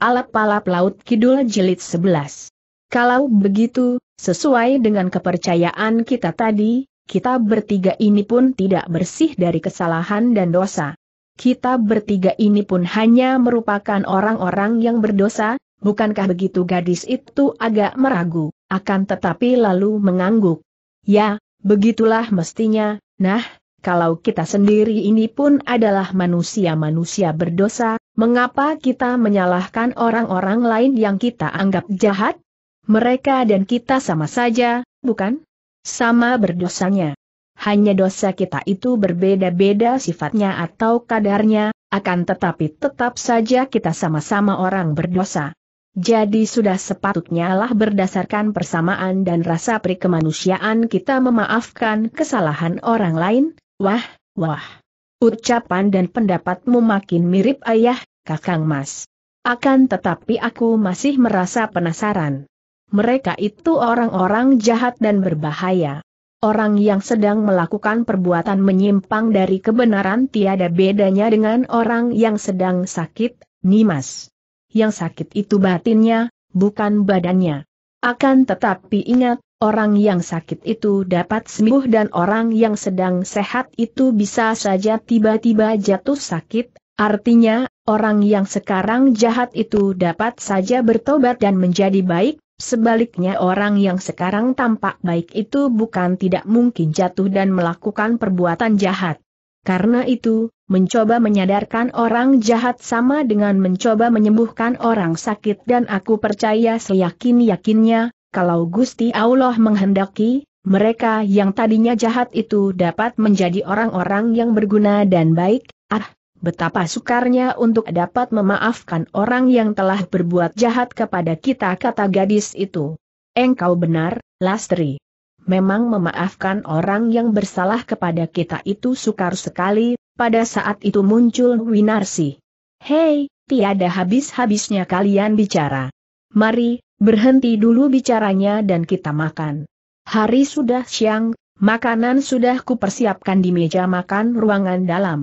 Alap-alap Laut Kidul Jilid 11. Kalau begitu, sesuai dengan kepercayaan kita tadi, kita bertiga ini pun tidak bersih dari kesalahan dan dosa. Kita bertiga ini pun hanya merupakan orang-orang yang berdosa, bukankah begitu gadis itu agak meragu, akan tetapi lalu mengangguk. Ya, begitulah mestinya, nah, kalau kita sendiri ini pun adalah manusia-manusia berdosa, Mengapa kita menyalahkan orang-orang lain yang kita anggap jahat? Mereka dan kita sama saja, bukan? Sama berdosanya. Hanya dosa kita itu berbeda-beda sifatnya atau kadarnya, akan tetapi tetap saja kita sama-sama orang berdosa. Jadi sudah sepatutnya lah berdasarkan persamaan dan rasa perikemanusiaan kita memaafkan kesalahan orang lain, wah, wah. Ucapan dan pendapatmu makin mirip ayah, Kakang Mas. Akan tetapi aku masih merasa penasaran. Mereka itu orang-orang jahat dan berbahaya. Orang yang sedang melakukan perbuatan menyimpang dari kebenaran tiada bedanya dengan orang yang sedang sakit, Nimas. Yang sakit itu batinnya, bukan badannya. Akan tetapi ingat, orang yang sakit itu dapat sembuh dan orang yang sedang sehat itu bisa saja tiba-tiba jatuh sakit, artinya orang yang sekarang jahat itu dapat saja bertobat dan menjadi baik, sebaliknya orang yang sekarang tampak baik itu bukan tidak mungkin jatuh dan melakukan perbuatan jahat. Karena itu, mencoba menyadarkan orang jahat sama dengan mencoba menyembuhkan orang sakit dan aku percaya seyakin-yakinnya, kalau Gusti Allah menghendaki, mereka yang tadinya jahat itu dapat menjadi orang-orang yang berguna dan baik, ah, Betapa sukarnya untuk dapat memaafkan orang yang telah berbuat jahat kepada kita kata gadis itu. Engkau benar, Lastri. Memang memaafkan orang yang bersalah kepada kita itu sukar sekali, pada saat itu muncul Winarsi. Hei, tiada habis-habisnya kalian bicara. Mari, berhenti dulu bicaranya dan kita makan. Hari sudah siang, makanan sudah kupersiapkan di meja makan ruangan dalam.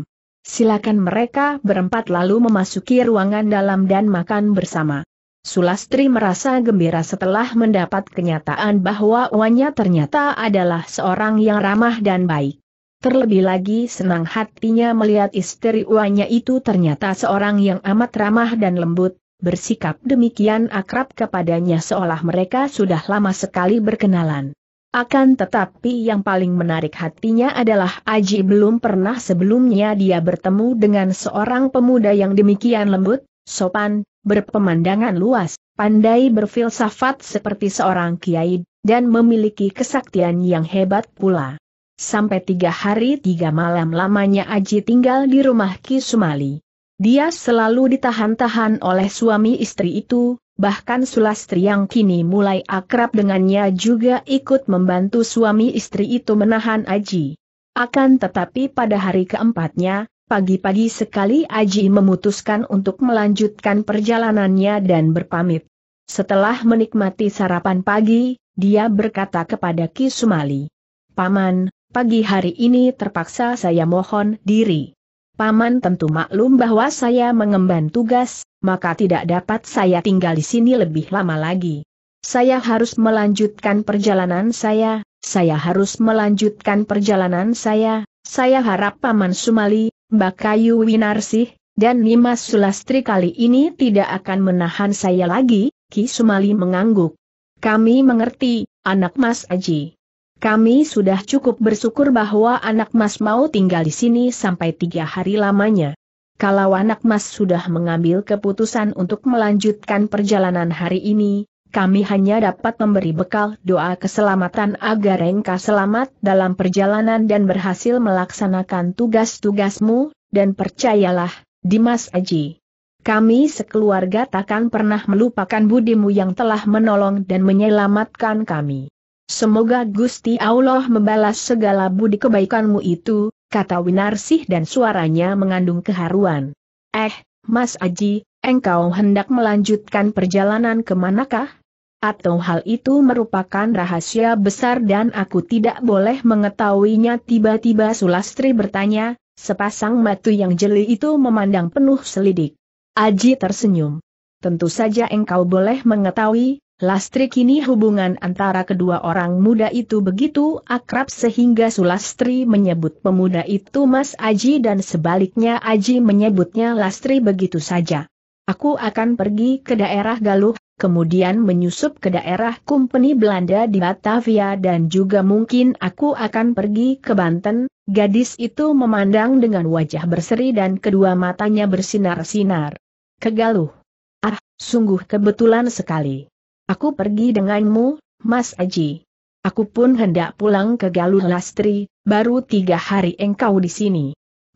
Silakan mereka berempat lalu memasuki ruangan dalam dan makan bersama. Sulastri merasa gembira setelah mendapat kenyataan bahwa Wanya ternyata adalah seorang yang ramah dan baik. Terlebih lagi senang hatinya melihat istri Wanya itu ternyata seorang yang amat ramah dan lembut, bersikap demikian akrab kepadanya seolah mereka sudah lama sekali berkenalan. Akan tetapi yang paling menarik hatinya adalah Aji belum pernah sebelumnya dia bertemu dengan seorang pemuda yang demikian lembut, sopan, berpemandangan luas, pandai berfilsafat seperti seorang kiai, dan memiliki kesaktian yang hebat pula. Sampai tiga hari tiga malam lamanya Aji tinggal di rumah Ki Sumali. Dia selalu ditahan-tahan oleh suami istri itu, bahkan Sulastri yang kini mulai akrab dengannya juga ikut membantu suami istri itu menahan Aji. Akan tetapi pada hari keempatnya, pagi-pagi sekali Aji memutuskan untuk melanjutkan perjalanannya dan berpamit. Setelah menikmati sarapan pagi, dia berkata kepada Ki Sumali, Paman, pagi hari ini terpaksa saya mohon diri. Paman tentu maklum bahwa saya mengemban tugas, maka tidak dapat saya tinggal di sini lebih lama lagi. Saya harus melanjutkan perjalanan saya, saya harus melanjutkan perjalanan saya, saya harap Paman Sumali, Mbak Kayu Winarsih, dan Nimas Sulastri kali ini tidak akan menahan saya lagi, Ki Sumali mengangguk. Kami mengerti, anak Mas Aji. Kami sudah cukup bersyukur bahwa anak mas mau tinggal di sini sampai tiga hari lamanya. Kalau anak mas sudah mengambil keputusan untuk melanjutkan perjalanan hari ini, kami hanya dapat memberi bekal doa keselamatan agar engkau selamat dalam perjalanan dan berhasil melaksanakan tugas-tugasmu, dan percayalah, Dimas Aji. Kami sekeluarga takkan pernah melupakan budimu yang telah menolong dan menyelamatkan kami. Semoga Gusti Allah membalas segala budi kebaikanmu itu, kata Winarsih dan suaranya mengandung keharuan. Eh, Mas Aji, engkau hendak melanjutkan perjalanan ke manakah? Atau hal itu merupakan rahasia besar dan aku tidak boleh mengetahuinya tiba-tiba Sulastri bertanya, sepasang matu yang jeli itu memandang penuh selidik. Aji tersenyum. Tentu saja engkau boleh mengetahui, Lastri kini hubungan antara kedua orang muda itu begitu akrab sehingga Sulastri menyebut pemuda itu Mas Aji dan sebaliknya Aji menyebutnya Lastri begitu saja. Aku akan pergi ke daerah Galuh, kemudian menyusup ke daerah Kumpeni Belanda di Batavia dan juga mungkin aku akan pergi ke Banten. Gadis itu memandang dengan wajah berseri dan kedua matanya bersinar-sinar. Ke Galuh. Ah, sungguh kebetulan sekali. Aku pergi denganmu, Mas Aji. Aku pun hendak pulang ke Galuh Lastri, baru tiga hari engkau di sini.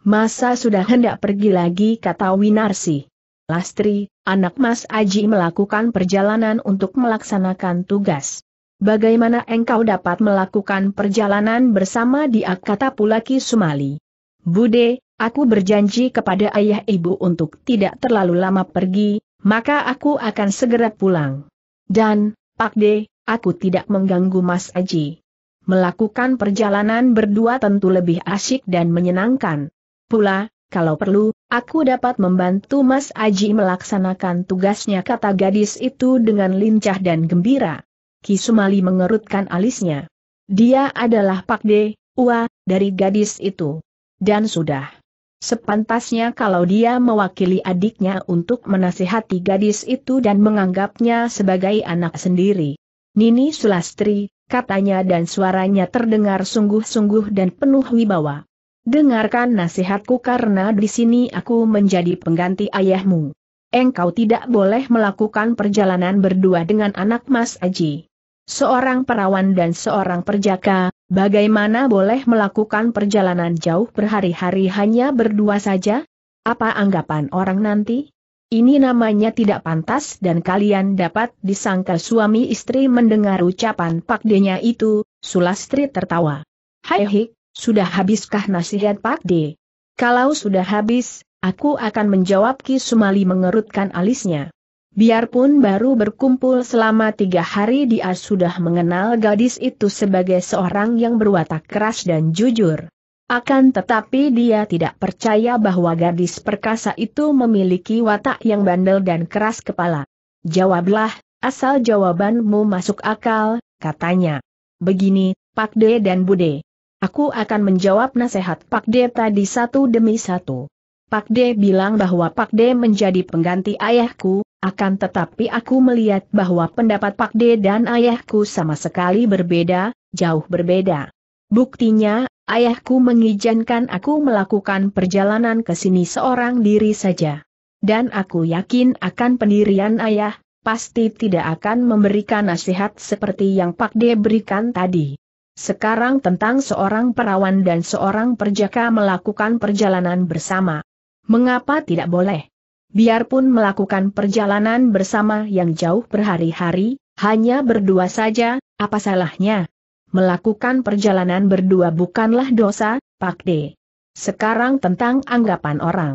Masa sudah hendak pergi lagi kata Winarsi. Lastri, anak Mas Aji melakukan perjalanan untuk melaksanakan tugas. Bagaimana engkau dapat melakukan perjalanan bersama dia kata Pulaki Sumali. Bude, aku berjanji kepada ayah ibu untuk tidak terlalu lama pergi, maka aku akan segera pulang. Dan, Pak D, aku tidak mengganggu Mas Aji. Melakukan perjalanan berdua tentu lebih asyik dan menyenangkan. Pula, kalau perlu, aku dapat membantu Mas Aji melaksanakan tugasnya kata gadis itu dengan lincah dan gembira. Kisumali mengerutkan alisnya. Dia adalah Pak D, Ua, dari gadis itu. Dan sudah. Sepantasnya kalau dia mewakili adiknya untuk menasihati gadis itu dan menganggapnya sebagai anak sendiri. Nini Sulastri, katanya dan suaranya terdengar sungguh-sungguh dan penuh wibawa. Dengarkan nasihatku karena di sini aku menjadi pengganti ayahmu. Engkau tidak boleh melakukan perjalanan berdua dengan anak Mas Aji. Seorang perawan dan seorang perjaka, Bagaimana boleh melakukan perjalanan jauh berhari-hari hanya berdua saja? Apa anggapan orang nanti? Ini namanya tidak pantas dan kalian dapat disangka suami istri mendengar ucapan Pak D-nya itu, Sulastri tertawa. Hai hik, sudah habiskah nasihat Pak D? Kalau sudah habis, aku akan menjawab Ki Sumali mengerutkan alisnya. Biarpun baru berkumpul selama tiga hari dia sudah mengenal gadis itu sebagai seorang yang berwatak keras dan jujur. Akan tetapi dia tidak percaya bahwa gadis perkasa itu memiliki watak yang bandel dan keras kepala. Jawablah, asal jawabanmu masuk akal, katanya. Begini, Pak De dan Bude. Aku akan menjawab nasihat Pak De tadi satu demi satu. Pak De bilang bahwa Pak De menjadi pengganti ayahku, akan tetapi aku melihat bahwa pendapat Pak D dan ayahku sama sekali berbeda, jauh berbeda. Buktinya, ayahku mengizinkan aku melakukan perjalanan ke sini seorang diri saja. Dan aku yakin akan pendirian ayah, pasti tidak akan memberikan nasihat seperti yang Pak D berikan tadi. Sekarang tentang seorang perawan dan seorang perjaka melakukan perjalanan bersama. Mengapa tidak boleh? biarpun melakukan perjalanan bersama yang jauh berhari-hari, hanya berdua saja, apa salahnya? Melakukan perjalanan berdua bukanlah dosa, Pak D. Sekarang tentang anggapan orang.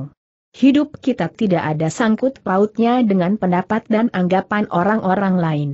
Hidup kita tidak ada sangkut pautnya dengan pendapat dan anggapan orang-orang lain.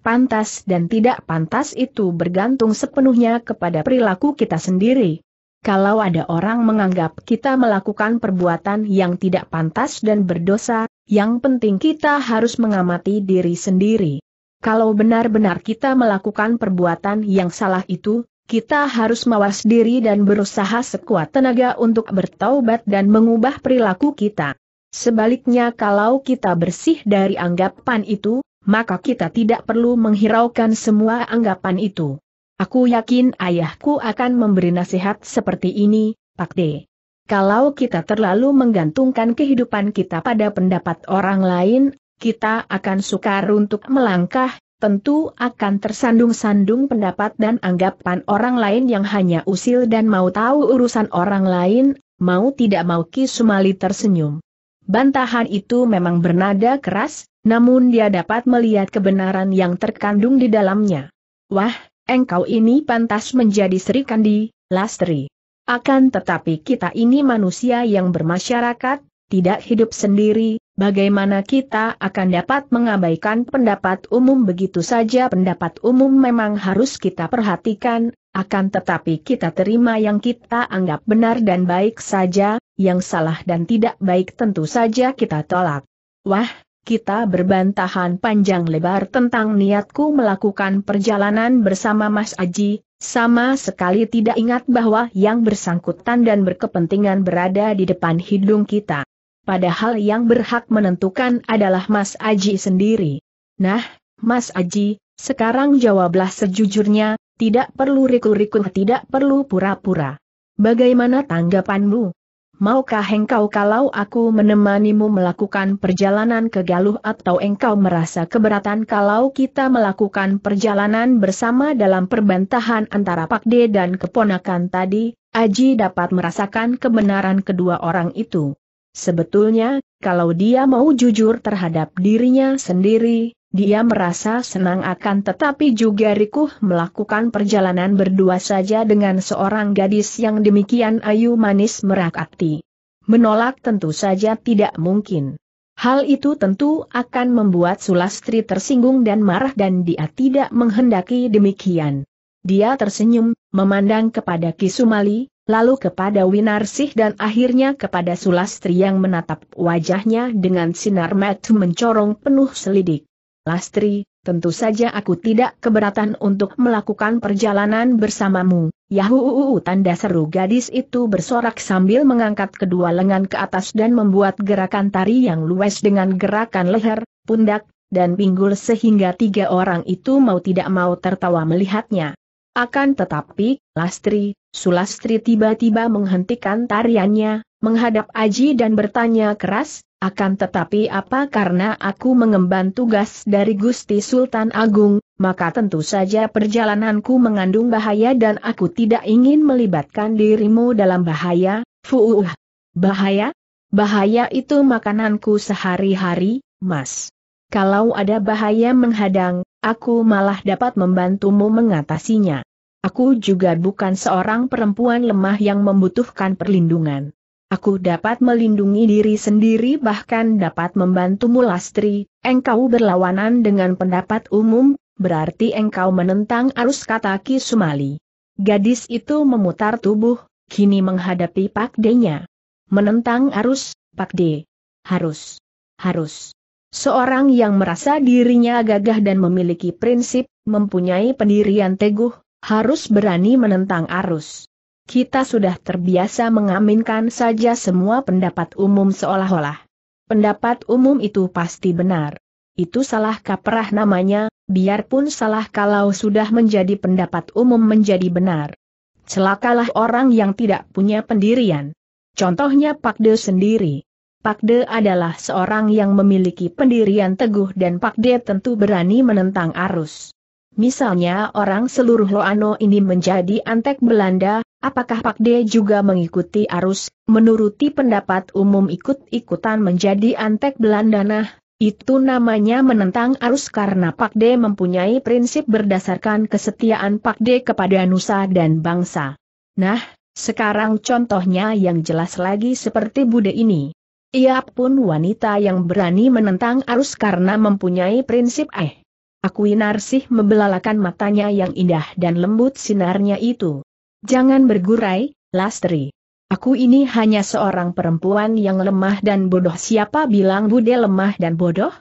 Pantas dan tidak pantas itu bergantung sepenuhnya kepada perilaku kita sendiri. Kalau ada orang menganggap kita melakukan perbuatan yang tidak pantas dan berdosa, yang penting kita harus mengamati diri sendiri. Kalau benar-benar kita melakukan perbuatan yang salah itu, kita harus mawas diri dan berusaha sekuat tenaga untuk bertaubat dan mengubah perilaku kita. Sebaliknya kalau kita bersih dari anggapan itu, maka kita tidak perlu menghiraukan semua anggapan itu. Aku yakin ayahku akan memberi nasihat seperti ini, Pak D. Kalau kita terlalu menggantungkan kehidupan kita pada pendapat orang lain, kita akan sukar untuk melangkah, tentu akan tersandung-sandung pendapat dan anggapan orang lain yang hanya usil dan mau tahu urusan orang lain, mau tidak mau Ki Sumali tersenyum. Bantahan itu memang bernada keras, namun dia dapat melihat kebenaran yang terkandung di dalamnya. Wah, engkau ini pantas menjadi Sri Kandi, Lastri. Akan tetapi kita ini manusia yang bermasyarakat, tidak hidup sendiri, bagaimana kita akan dapat mengabaikan pendapat umum begitu saja pendapat umum memang harus kita perhatikan, akan tetapi kita terima yang kita anggap benar dan baik saja, yang salah dan tidak baik tentu saja kita tolak. Wah, kita berbantahan panjang lebar tentang niatku melakukan perjalanan bersama Mas Aji, sama sekali tidak ingat bahwa yang bersangkutan dan berkepentingan berada di depan hidung kita. Padahal yang berhak menentukan adalah Mas Aji sendiri. Nah, Mas Aji, sekarang jawablah sejujurnya, tidak perlu riku-riku, tidak perlu pura-pura. Bagaimana tanggapanmu? Maukah engkau kalau aku menemanimu melakukan perjalanan ke Galuh atau engkau merasa keberatan kalau kita melakukan perjalanan bersama dalam perbantahan antara Pakde dan keponakan tadi, Aji dapat merasakan kebenaran kedua orang itu. Sebetulnya, kalau dia mau jujur terhadap dirinya sendiri, dia merasa senang akan tetapi juga rikuh melakukan perjalanan berdua saja dengan seorang gadis yang demikian ayu manis merakati. Menolak tentu saja tidak mungkin. Hal itu tentu akan membuat Sulastri tersinggung dan marah dan dia tidak menghendaki demikian. Dia tersenyum, memandang kepada Kisumali, lalu kepada Winarsih dan akhirnya kepada Sulastri yang menatap wajahnya dengan sinar mata mencorong penuh selidik. Lastri, tentu saja aku tidak keberatan untuk melakukan perjalanan bersamamu. Yahuuu, tanda seru gadis itu bersorak sambil mengangkat kedua lengan ke atas dan membuat gerakan tari yang luas dengan gerakan leher, pundak, dan pinggul sehingga tiga orang itu mau tidak mau tertawa melihatnya. Akan tetapi, Lastri, Sulastri tiba-tiba menghentikan tariannya, menghadap Aji dan bertanya keras, akan tetapi apa karena aku mengemban tugas dari Gusti Sultan Agung, maka tentu saja perjalananku mengandung bahaya dan aku tidak ingin melibatkan dirimu dalam bahaya, fuuh. Bahaya? Bahaya itu makananku sehari-hari, mas. Kalau ada bahaya menghadang, aku malah dapat membantumu mengatasinya. Aku juga bukan seorang perempuan lemah yang membutuhkan perlindungan. Aku dapat melindungi diri sendiri bahkan dapat membantumu Lastri, engkau berlawanan dengan pendapat umum, berarti engkau menentang arus kata Ki Sumali. Gadis itu memutar tubuh, kini menghadapi Pak D-nya. Menentang arus, Pak D. Harus. Harus. Seorang yang merasa dirinya gagah dan memiliki prinsip, mempunyai pendirian teguh, harus berani menentang arus kita sudah terbiasa mengaminkan saja semua pendapat umum seolah-olah. Pendapat umum itu pasti benar. Itu salah kaprah namanya, biarpun salah kalau sudah menjadi pendapat umum menjadi benar. Celakalah orang yang tidak punya pendirian. Contohnya Pak De sendiri. Pak De adalah seorang yang memiliki pendirian teguh dan Pak De tentu berani menentang arus. Misalnya orang seluruh Loano ini menjadi antek Belanda, Apakah Pak D juga mengikuti arus, menuruti pendapat umum ikut-ikutan menjadi antek belandanah? Itu namanya menentang arus karena Pak D mempunyai prinsip berdasarkan kesetiaan Pak D kepada nusa dan bangsa. Nah, sekarang contohnya yang jelas lagi seperti Bude ini. Ia pun wanita yang berani menentang arus karena mempunyai prinsip eh. Akuinarsih membelalakan matanya yang indah dan lembut sinarnya itu. Jangan bergurai, Lastri. Aku ini hanya seorang perempuan yang lemah dan bodoh. Siapa bilang Bude lemah dan bodoh?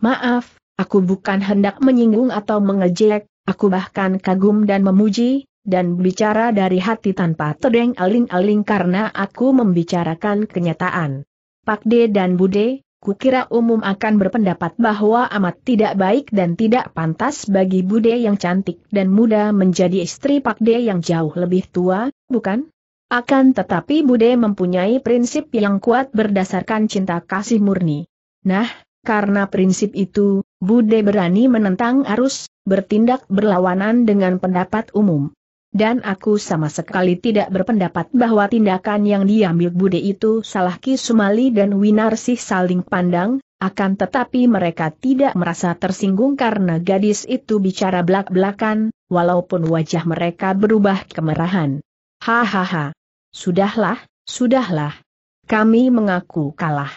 Maaf, aku bukan hendak menyinggung atau mengejek, aku bahkan kagum dan memuji, dan bicara dari hati tanpa terdeng aling-aling karena aku membicarakan kenyataan. Pakde dan Bude, Kukira umum akan berpendapat bahwa amat tidak baik dan tidak pantas bagi Bude yang cantik dan muda menjadi istri Pak De yang jauh lebih tua, bukan? Akan tetapi Bude mempunyai prinsip yang kuat berdasarkan cinta kasih murni. Nah, karena prinsip itu, Bude berani menentang arus, bertindak berlawanan dengan pendapat umum dan aku sama sekali tidak berpendapat bahwa tindakan yang diambil Bude itu salah Ki Sumali dan Winarsih saling pandang, akan tetapi mereka tidak merasa tersinggung karena gadis itu bicara belak-belakan, walaupun wajah mereka berubah kemerahan. Hahaha. Sudahlah, sudahlah. Kami mengaku kalah.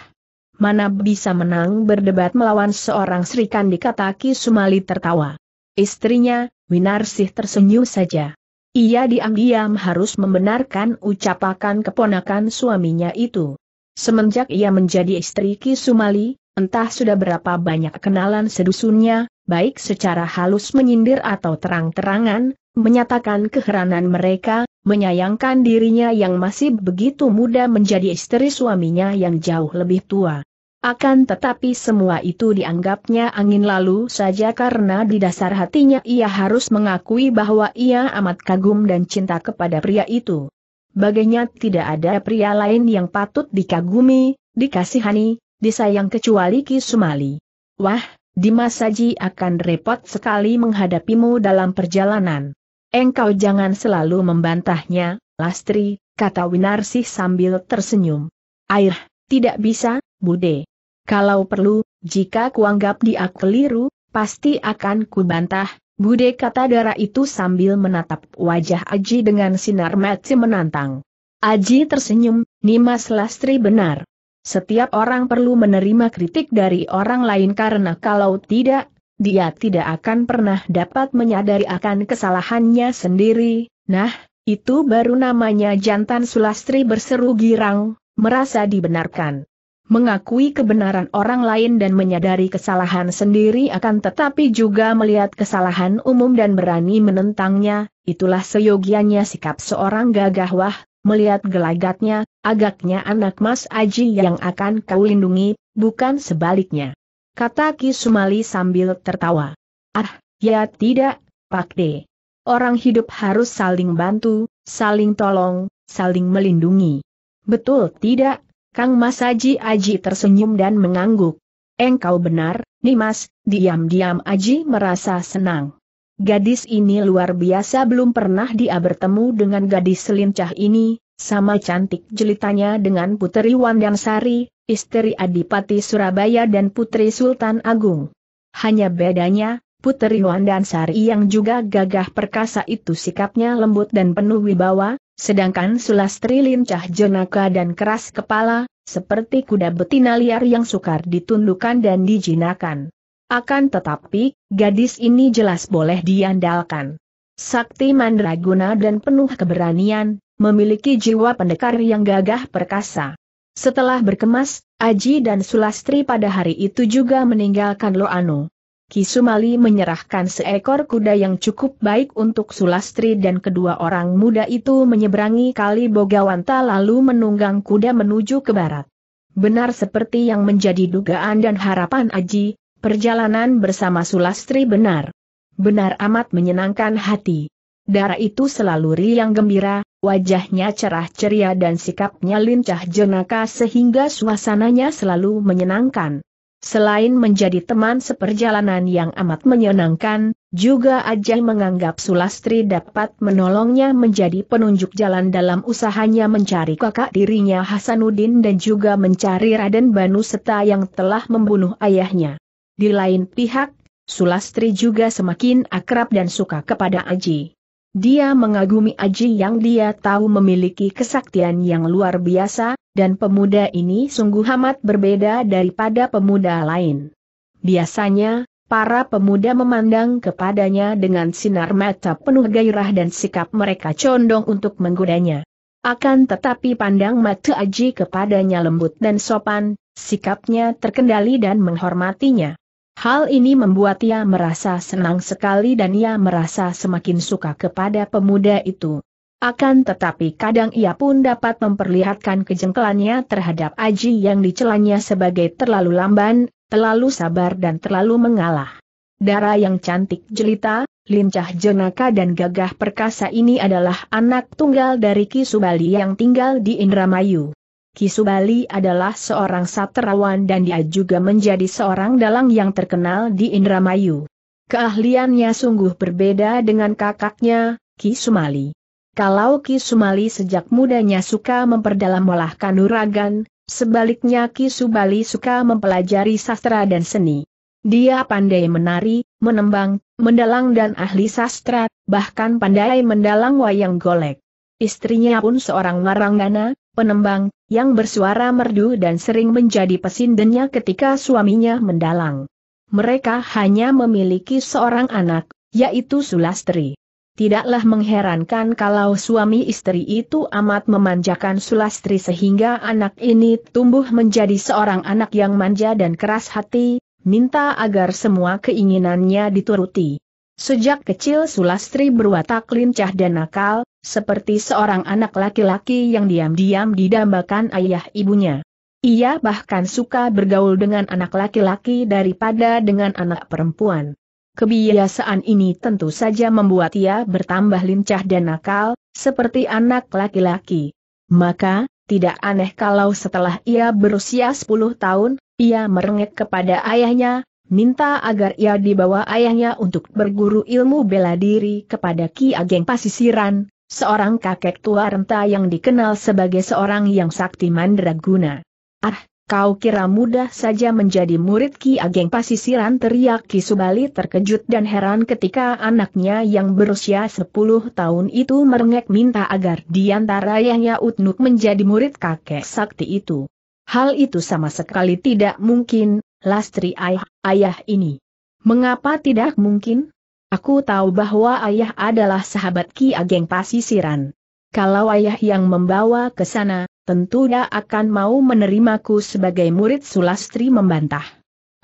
Mana bisa menang berdebat melawan seorang Sri Kandi kata Ki Sumali tertawa. Istrinya, Winarsih tersenyum saja. Ia diam-diam harus membenarkan ucapakan keponakan suaminya itu. Semenjak ia menjadi istri Ki Sumali, entah sudah berapa banyak kenalan sedusunnya, baik secara halus menyindir atau terang-terangan, menyatakan keheranan mereka, menyayangkan dirinya yang masih begitu muda menjadi istri suaminya yang jauh lebih tua. Akan tetapi semua itu dianggapnya angin lalu saja karena di dasar hatinya ia harus mengakui bahwa ia amat kagum dan cinta kepada pria itu. Baginya tidak ada pria lain yang patut dikagumi, dikasihani, disayang kecuali Ki Sumali. Wah, Dimas Saji akan repot sekali menghadapimu dalam perjalanan. Engkau jangan selalu membantahnya, Lastri, kata Winarsih sambil tersenyum. Air, tidak bisa, Bude. Kalau perlu, jika kuanggap dia keliru, pasti akan kubantah, Bude kata darah itu sambil menatap wajah Aji dengan sinar mati menantang. Aji tersenyum, Nimas Lastri benar. Setiap orang perlu menerima kritik dari orang lain karena kalau tidak, dia tidak akan pernah dapat menyadari akan kesalahannya sendiri. Nah, itu baru namanya jantan Sulastri berseru girang, merasa dibenarkan mengakui kebenaran orang lain dan menyadari kesalahan sendiri akan tetapi juga melihat kesalahan umum dan berani menentangnya, itulah seyogianya sikap seorang gagah wah. melihat gelagatnya, agaknya anak Mas Aji yang akan kau lindungi, bukan sebaliknya. Kata Ki Sumali sambil tertawa. Ah, ya tidak, Pak De. Orang hidup harus saling bantu, saling tolong, saling melindungi. Betul tidak, Kang Masaji Aji tersenyum dan mengangguk. Engkau benar, Nimas, diam-diam Aji merasa senang. Gadis ini luar biasa belum pernah dia bertemu dengan gadis selincah ini, sama cantik jelitanya dengan Putri Wandansari, istri Adipati Surabaya dan Putri Sultan Agung. Hanya bedanya, Putri Wandansari yang juga gagah perkasa itu sikapnya lembut dan penuh wibawa, Sedangkan Sulastri lincah jenaka dan keras kepala, seperti kuda betina liar yang sukar ditundukkan dan dijinakan. Akan tetapi, gadis ini jelas boleh diandalkan. Sakti mandraguna dan penuh keberanian, memiliki jiwa pendekar yang gagah perkasa. Setelah berkemas, Aji dan Sulastri pada hari itu juga meninggalkan Loano. Kisumali menyerahkan seekor kuda yang cukup baik untuk Sulastri dan kedua orang muda itu menyeberangi kali Bogawanta lalu menunggang kuda menuju ke barat. Benar seperti yang menjadi dugaan dan harapan Aji, perjalanan bersama Sulastri benar. Benar amat menyenangkan hati. Darah itu selalu riang gembira, wajahnya cerah ceria dan sikapnya lincah jenaka sehingga suasananya selalu menyenangkan. Selain menjadi teman seperjalanan yang amat menyenangkan, juga Ajay menganggap Sulastri dapat menolongnya menjadi penunjuk jalan dalam usahanya mencari kakak dirinya Hasanuddin dan juga mencari Raden Banu Seta yang telah membunuh ayahnya. Di lain pihak, Sulastri juga semakin akrab dan suka kepada Aji. Dia mengagumi Aji yang dia tahu memiliki kesaktian yang luar biasa, dan pemuda ini sungguh amat berbeda daripada pemuda lain. Biasanya, para pemuda memandang kepadanya dengan sinar mata penuh gairah dan sikap mereka condong untuk menggodanya. Akan tetapi pandang mata Aji kepadanya lembut dan sopan, sikapnya terkendali dan menghormatinya. Hal ini membuat ia merasa senang sekali dan ia merasa semakin suka kepada pemuda itu. Akan tetapi kadang ia pun dapat memperlihatkan kejengkelannya terhadap Aji yang dicelanya sebagai terlalu lamban, terlalu sabar dan terlalu mengalah. Darah yang cantik jelita, lincah jenaka dan gagah perkasa ini adalah anak tunggal dari Kisubali yang tinggal di Indramayu. Kisubali adalah seorang sastrawan dan dia juga menjadi seorang dalang yang terkenal di Indramayu. Keahliannya sungguh berbeda dengan kakaknya, Kisumali. Kalau Kisumali sejak mudanya suka memperdalam olah kanuragan, sebaliknya Kisubali suka mempelajari sastra dan seni. Dia pandai menari, menembang, mendalang dan ahli sastra, bahkan pandai mendalang wayang golek. Istrinya pun seorang warangana, penembang, yang bersuara merdu dan sering menjadi pesindennya ketika suaminya mendalang. Mereka hanya memiliki seorang anak, yaitu Sulastri. Tidaklah mengherankan kalau suami istri itu amat memanjakan Sulastri sehingga anak ini tumbuh menjadi seorang anak yang manja dan keras hati, minta agar semua keinginannya dituruti. Sejak kecil Sulastri berwatak lincah dan nakal, seperti seorang anak laki-laki yang diam-diam didambakan ayah ibunya. Ia bahkan suka bergaul dengan anak laki-laki daripada dengan anak perempuan. Kebiasaan ini tentu saja membuat ia bertambah lincah dan nakal, seperti anak laki-laki. Maka, tidak aneh kalau setelah ia berusia 10 tahun, ia merengek kepada ayahnya, minta agar ia dibawa ayahnya untuk berguru ilmu bela diri kepada Ki Ageng Pasisiran, seorang kakek tua renta yang dikenal sebagai seorang yang sakti mandraguna. Ah, kau kira mudah saja menjadi murid Ki Ageng Pasisiran teriak Ki Subali terkejut dan heran ketika anaknya yang berusia 10 tahun itu merengek minta agar diantara ayahnya Utnuk menjadi murid kakek sakti itu. Hal itu sama sekali tidak mungkin, Lastri ayah, ayah ini. Mengapa tidak mungkin? Aku tahu bahwa ayah adalah sahabat Ki Ageng Pasisiran. Kalau ayah yang membawa ke sana, tentu dia akan mau menerimaku sebagai murid Sulastri membantah.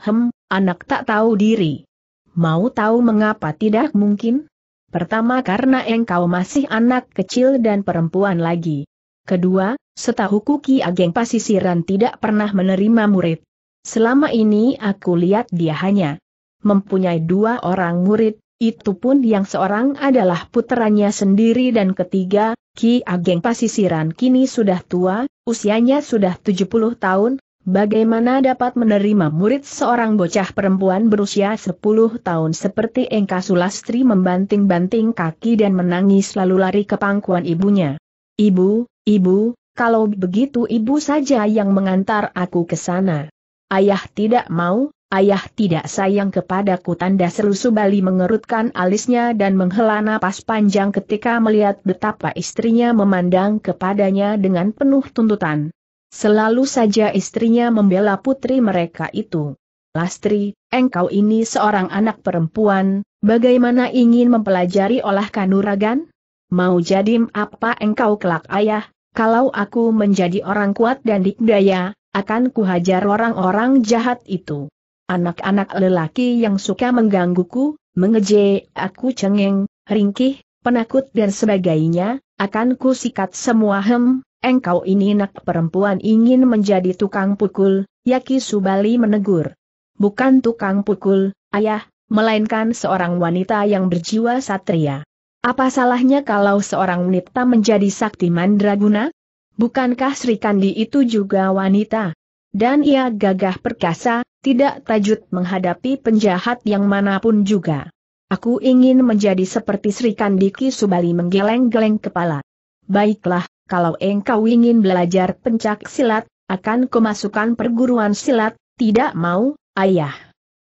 Hem, anak tak tahu diri. Mau tahu mengapa tidak mungkin? Pertama karena engkau masih anak kecil dan perempuan lagi. Kedua, setahuku Ki Ageng Pasisiran tidak pernah menerima murid. Selama ini aku lihat dia hanya mempunyai dua orang murid, itu pun yang seorang adalah puteranya sendiri dan ketiga, Ki Ageng Pasisiran kini sudah tua, usianya sudah 70 tahun, bagaimana dapat menerima murid seorang bocah perempuan berusia 10 tahun seperti Engka Sulastri membanting-banting kaki dan menangis lalu lari ke pangkuan ibunya. Ibu, ibu, kalau begitu ibu saja yang mengantar aku ke sana. Ayah tidak mau, ayah tidak sayang kepadaku tanda seru Subali mengerutkan alisnya dan menghela napas panjang ketika melihat betapa istrinya memandang kepadanya dengan penuh tuntutan. Selalu saja istrinya membela putri mereka itu. Lastri, engkau ini seorang anak perempuan, bagaimana ingin mempelajari olah kanuragan? Mau jadi apa engkau kelak ayah, kalau aku menjadi orang kuat dan dikdaya, akan kuhajar orang-orang jahat itu. Anak-anak lelaki yang suka menggangguku, mengeje, aku cengeng, ringkih, penakut dan sebagainya, akan sikat semua hem, engkau ini nak perempuan ingin menjadi tukang pukul, Yaki Subali menegur. Bukan tukang pukul, ayah, melainkan seorang wanita yang berjiwa satria. Apa salahnya kalau seorang wanita menjadi sakti mandraguna? Bukankah Sri Kandi itu juga wanita? Dan ia gagah perkasa, tidak tajut menghadapi penjahat yang manapun juga. Aku ingin menjadi seperti Sri Kandi Subali menggeleng-geleng kepala. Baiklah, kalau engkau ingin belajar pencak silat, akan kemasukan perguruan silat, tidak mau, ayah.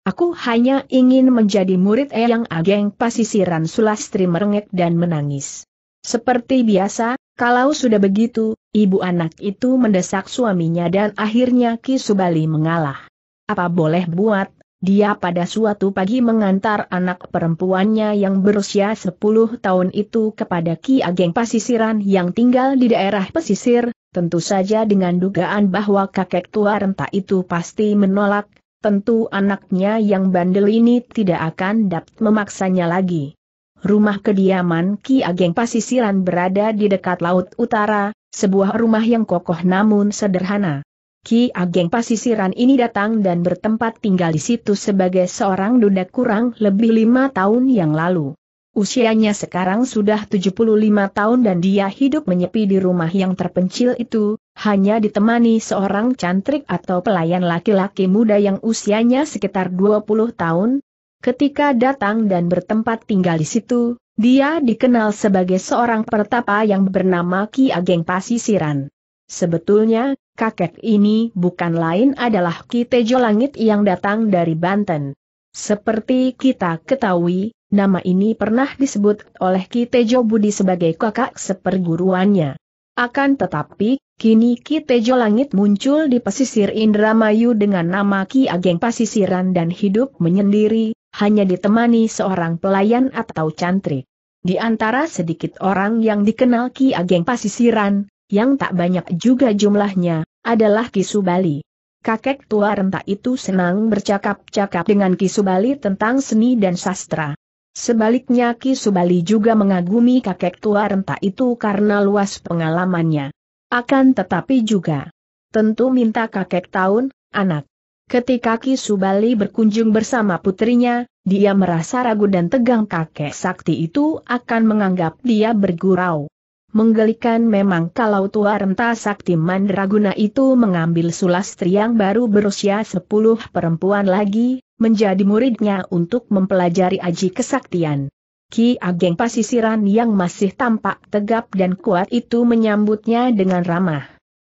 Aku hanya ingin menjadi murid Eyang Ageng Pasisiran Sulastri merengek dan menangis. Seperti biasa, kalau sudah begitu, ibu anak itu mendesak suaminya dan akhirnya Ki Subali mengalah. Apa boleh buat, dia pada suatu pagi mengantar anak perempuannya yang berusia 10 tahun itu kepada Ki Ageng Pasisiran yang tinggal di daerah pesisir, tentu saja dengan dugaan bahwa kakek tua renta itu pasti menolak, tentu anaknya yang bandel ini tidak akan dapat memaksanya lagi. Rumah kediaman Ki Ageng Pasisiran berada di dekat Laut Utara, sebuah rumah yang kokoh namun sederhana. Ki Ageng Pasisiran ini datang dan bertempat tinggal di situ sebagai seorang duda kurang lebih lima tahun yang lalu. Usianya sekarang sudah 75 tahun dan dia hidup menyepi di rumah yang terpencil itu, hanya ditemani seorang cantrik atau pelayan laki-laki muda yang usianya sekitar 20 tahun, Ketika datang dan bertempat tinggal di situ, dia dikenal sebagai seorang pertapa yang bernama Ki Ageng Pasisiran. Sebetulnya, kakek ini bukan lain adalah Ki Tejo Langit yang datang dari Banten. Seperti kita ketahui, nama ini pernah disebut oleh Ki Tejo Budi sebagai kakak seperguruannya. Akan tetapi, kini Ki Tejo Langit muncul di pesisir Indramayu dengan nama Ki Ageng Pasisiran dan hidup menyendiri, hanya ditemani seorang pelayan atau cantrik. Di antara sedikit orang yang dikenal Ki Ageng Pasisiran, yang tak banyak juga jumlahnya, adalah Ki Subali. Kakek tua renta itu senang bercakap-cakap dengan Ki Subali tentang seni dan sastra. Sebaliknya Ki Subali juga mengagumi kakek tua renta itu karena luas pengalamannya. Akan tetapi juga, tentu minta kakek tahun, anak, Ketika Ki Subali berkunjung bersama putrinya, dia merasa ragu dan tegang kakek sakti itu akan menganggap dia bergurau. Menggelikan memang kalau tua renta sakti mandraguna itu mengambil sulastri yang baru berusia 10 perempuan lagi, menjadi muridnya untuk mempelajari aji kesaktian. Ki Ageng Pasisiran yang masih tampak tegap dan kuat itu menyambutnya dengan ramah.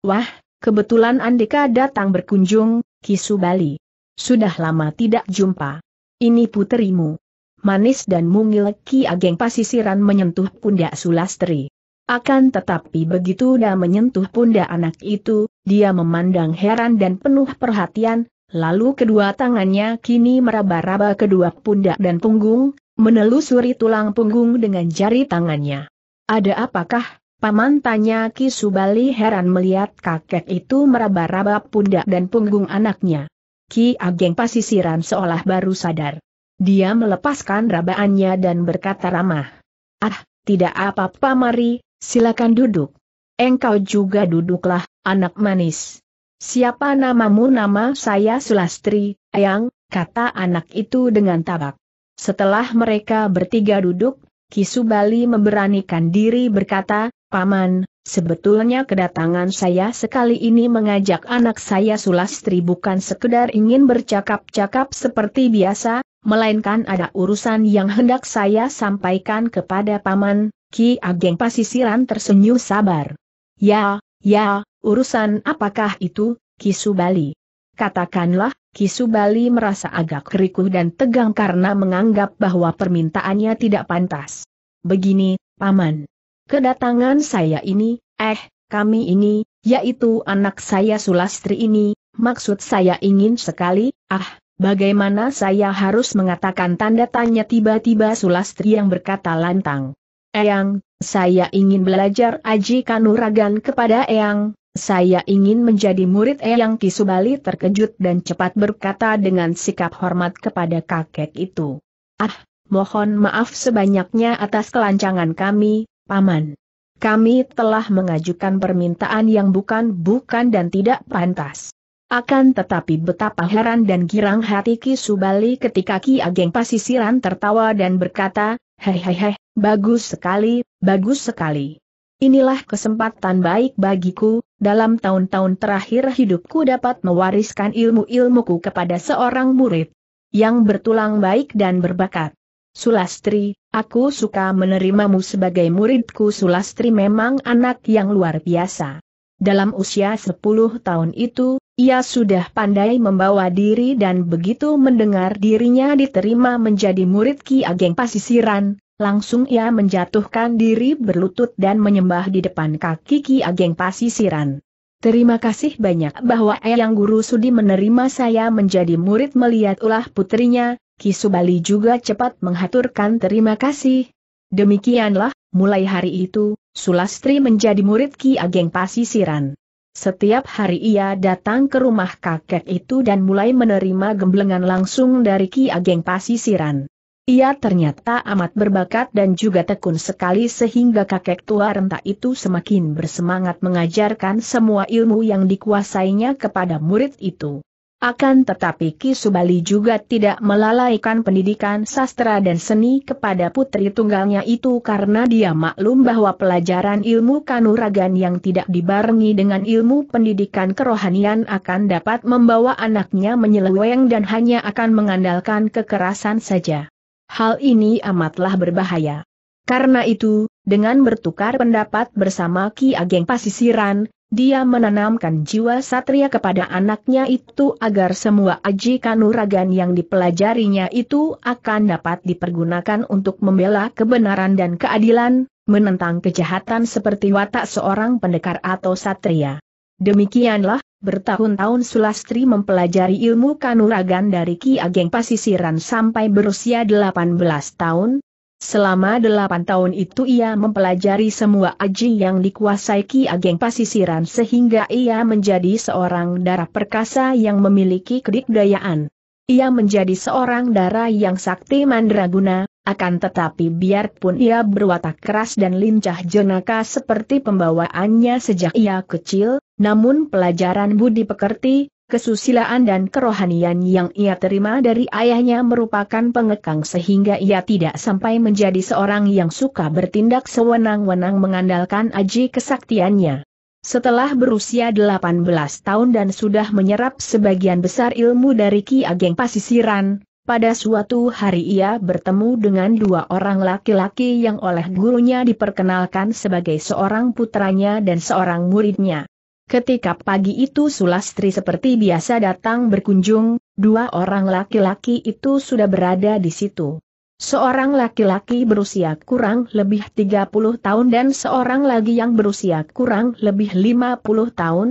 Wah, kebetulan Andika datang berkunjung, Kisu Bali. Sudah lama tidak jumpa. Ini puterimu. Manis dan mungil Ki Ageng pasisiran menyentuh pundak Sulastri. Akan tetapi begitu dia menyentuh pundak anak itu, dia memandang heran dan penuh perhatian, lalu kedua tangannya kini meraba-raba kedua pundak dan punggung, menelusuri tulang punggung dengan jari tangannya. Ada apakah? Paman tanya Ki Subali heran melihat kakek itu meraba-raba pundak dan punggung anaknya. Ki Ageng pasisiran seolah baru sadar. Dia melepaskan rabaannya dan berkata ramah. Ah, tidak apa-apa mari, silakan duduk. Engkau juga duduklah, anak manis. Siapa namamu nama saya Sulastri, ayang, kata anak itu dengan tabak. Setelah mereka bertiga duduk, Kisubali memberanikan diri berkata, Paman, sebetulnya kedatangan saya sekali ini mengajak anak saya Sulastri bukan sekedar ingin bercakap-cakap seperti biasa, melainkan ada urusan yang hendak saya sampaikan kepada Paman, Ki Ageng Pasisiran tersenyum sabar. Ya, ya, urusan apakah itu, Ki Subali? Katakanlah, Ki Subali merasa agak kerikuh dan tegang karena menganggap bahwa permintaannya tidak pantas. Begini, Paman. Kedatangan saya ini, eh, kami ini, yaitu anak saya Sulastri ini, maksud saya ingin sekali, ah, bagaimana saya harus mengatakan tanda tanya tiba-tiba Sulastri yang berkata lantang. Eyang, saya ingin belajar aji kanuragan kepada Eyang, saya ingin menjadi murid Eyang Kisubali terkejut dan cepat berkata dengan sikap hormat kepada kakek itu. Ah, mohon maaf sebanyaknya atas kelancangan kami, Paman. Kami telah mengajukan permintaan yang bukan-bukan dan tidak pantas. Akan tetapi betapa heran dan girang hati Ki Subali ketika Ki Ageng Pasisiran tertawa dan berkata, Hehehe, bagus sekali, bagus sekali. Inilah kesempatan baik bagiku, dalam tahun-tahun terakhir hidupku dapat mewariskan ilmu-ilmuku kepada seorang murid yang bertulang baik dan berbakat. Sulastri, aku suka menerimamu sebagai muridku Sulastri memang anak yang luar biasa. Dalam usia 10 tahun itu, ia sudah pandai membawa diri dan begitu mendengar dirinya diterima menjadi murid Ki Ageng Pasisiran, langsung ia menjatuhkan diri berlutut dan menyembah di depan kaki Ki Ageng Pasisiran. Terima kasih banyak bahwa Eyang Guru Sudi menerima saya menjadi murid melihat ulah putrinya, Kisubali juga cepat menghaturkan terima kasih. Demikianlah, mulai hari itu, Sulastri menjadi murid Ki Ageng Pasisiran. Setiap hari ia datang ke rumah kakek itu dan mulai menerima gemblengan langsung dari Ki Ageng Pasisiran. Ia ternyata amat berbakat dan juga tekun sekali sehingga kakek tua renta itu semakin bersemangat mengajarkan semua ilmu yang dikuasainya kepada murid itu. Akan tetapi Ki Subali juga tidak melalaikan pendidikan sastra dan seni kepada putri tunggalnya itu karena dia maklum bahwa pelajaran ilmu kanuragan yang tidak dibarengi dengan ilmu pendidikan kerohanian akan dapat membawa anaknya menyeleweng dan hanya akan mengandalkan kekerasan saja. Hal ini amatlah berbahaya. Karena itu, dengan bertukar pendapat bersama Ki Ageng Pasisiran, dia menanamkan jiwa satria kepada anaknya itu agar semua aji kanuragan yang dipelajarinya itu akan dapat dipergunakan untuk membela kebenaran dan keadilan, menentang kejahatan seperti watak seorang pendekar atau satria. Demikianlah, bertahun-tahun Sulastri mempelajari ilmu kanuragan dari Ki Ageng Pasisiran sampai berusia 18 tahun, Selama delapan tahun itu ia mempelajari semua aji yang dikuasai Ki Ageng Pasisiran sehingga ia menjadi seorang darah perkasa yang memiliki kedikdayaan. Ia menjadi seorang darah yang sakti mandraguna, akan tetapi biarpun ia berwatak keras dan lincah jenaka seperti pembawaannya sejak ia kecil, namun pelajaran budi pekerti, Kesusilaan dan kerohanian yang ia terima dari ayahnya merupakan pengekang sehingga ia tidak sampai menjadi seorang yang suka bertindak sewenang-wenang mengandalkan aji kesaktiannya. Setelah berusia 18 tahun dan sudah menyerap sebagian besar ilmu dari Ki Ageng Pasisiran, pada suatu hari ia bertemu dengan dua orang laki-laki yang oleh gurunya diperkenalkan sebagai seorang putranya dan seorang muridnya. Ketika pagi itu Sulastri seperti biasa datang berkunjung, dua orang laki-laki itu sudah berada di situ. Seorang laki-laki berusia kurang lebih 30 tahun dan seorang lagi yang berusia kurang lebih 50 tahun.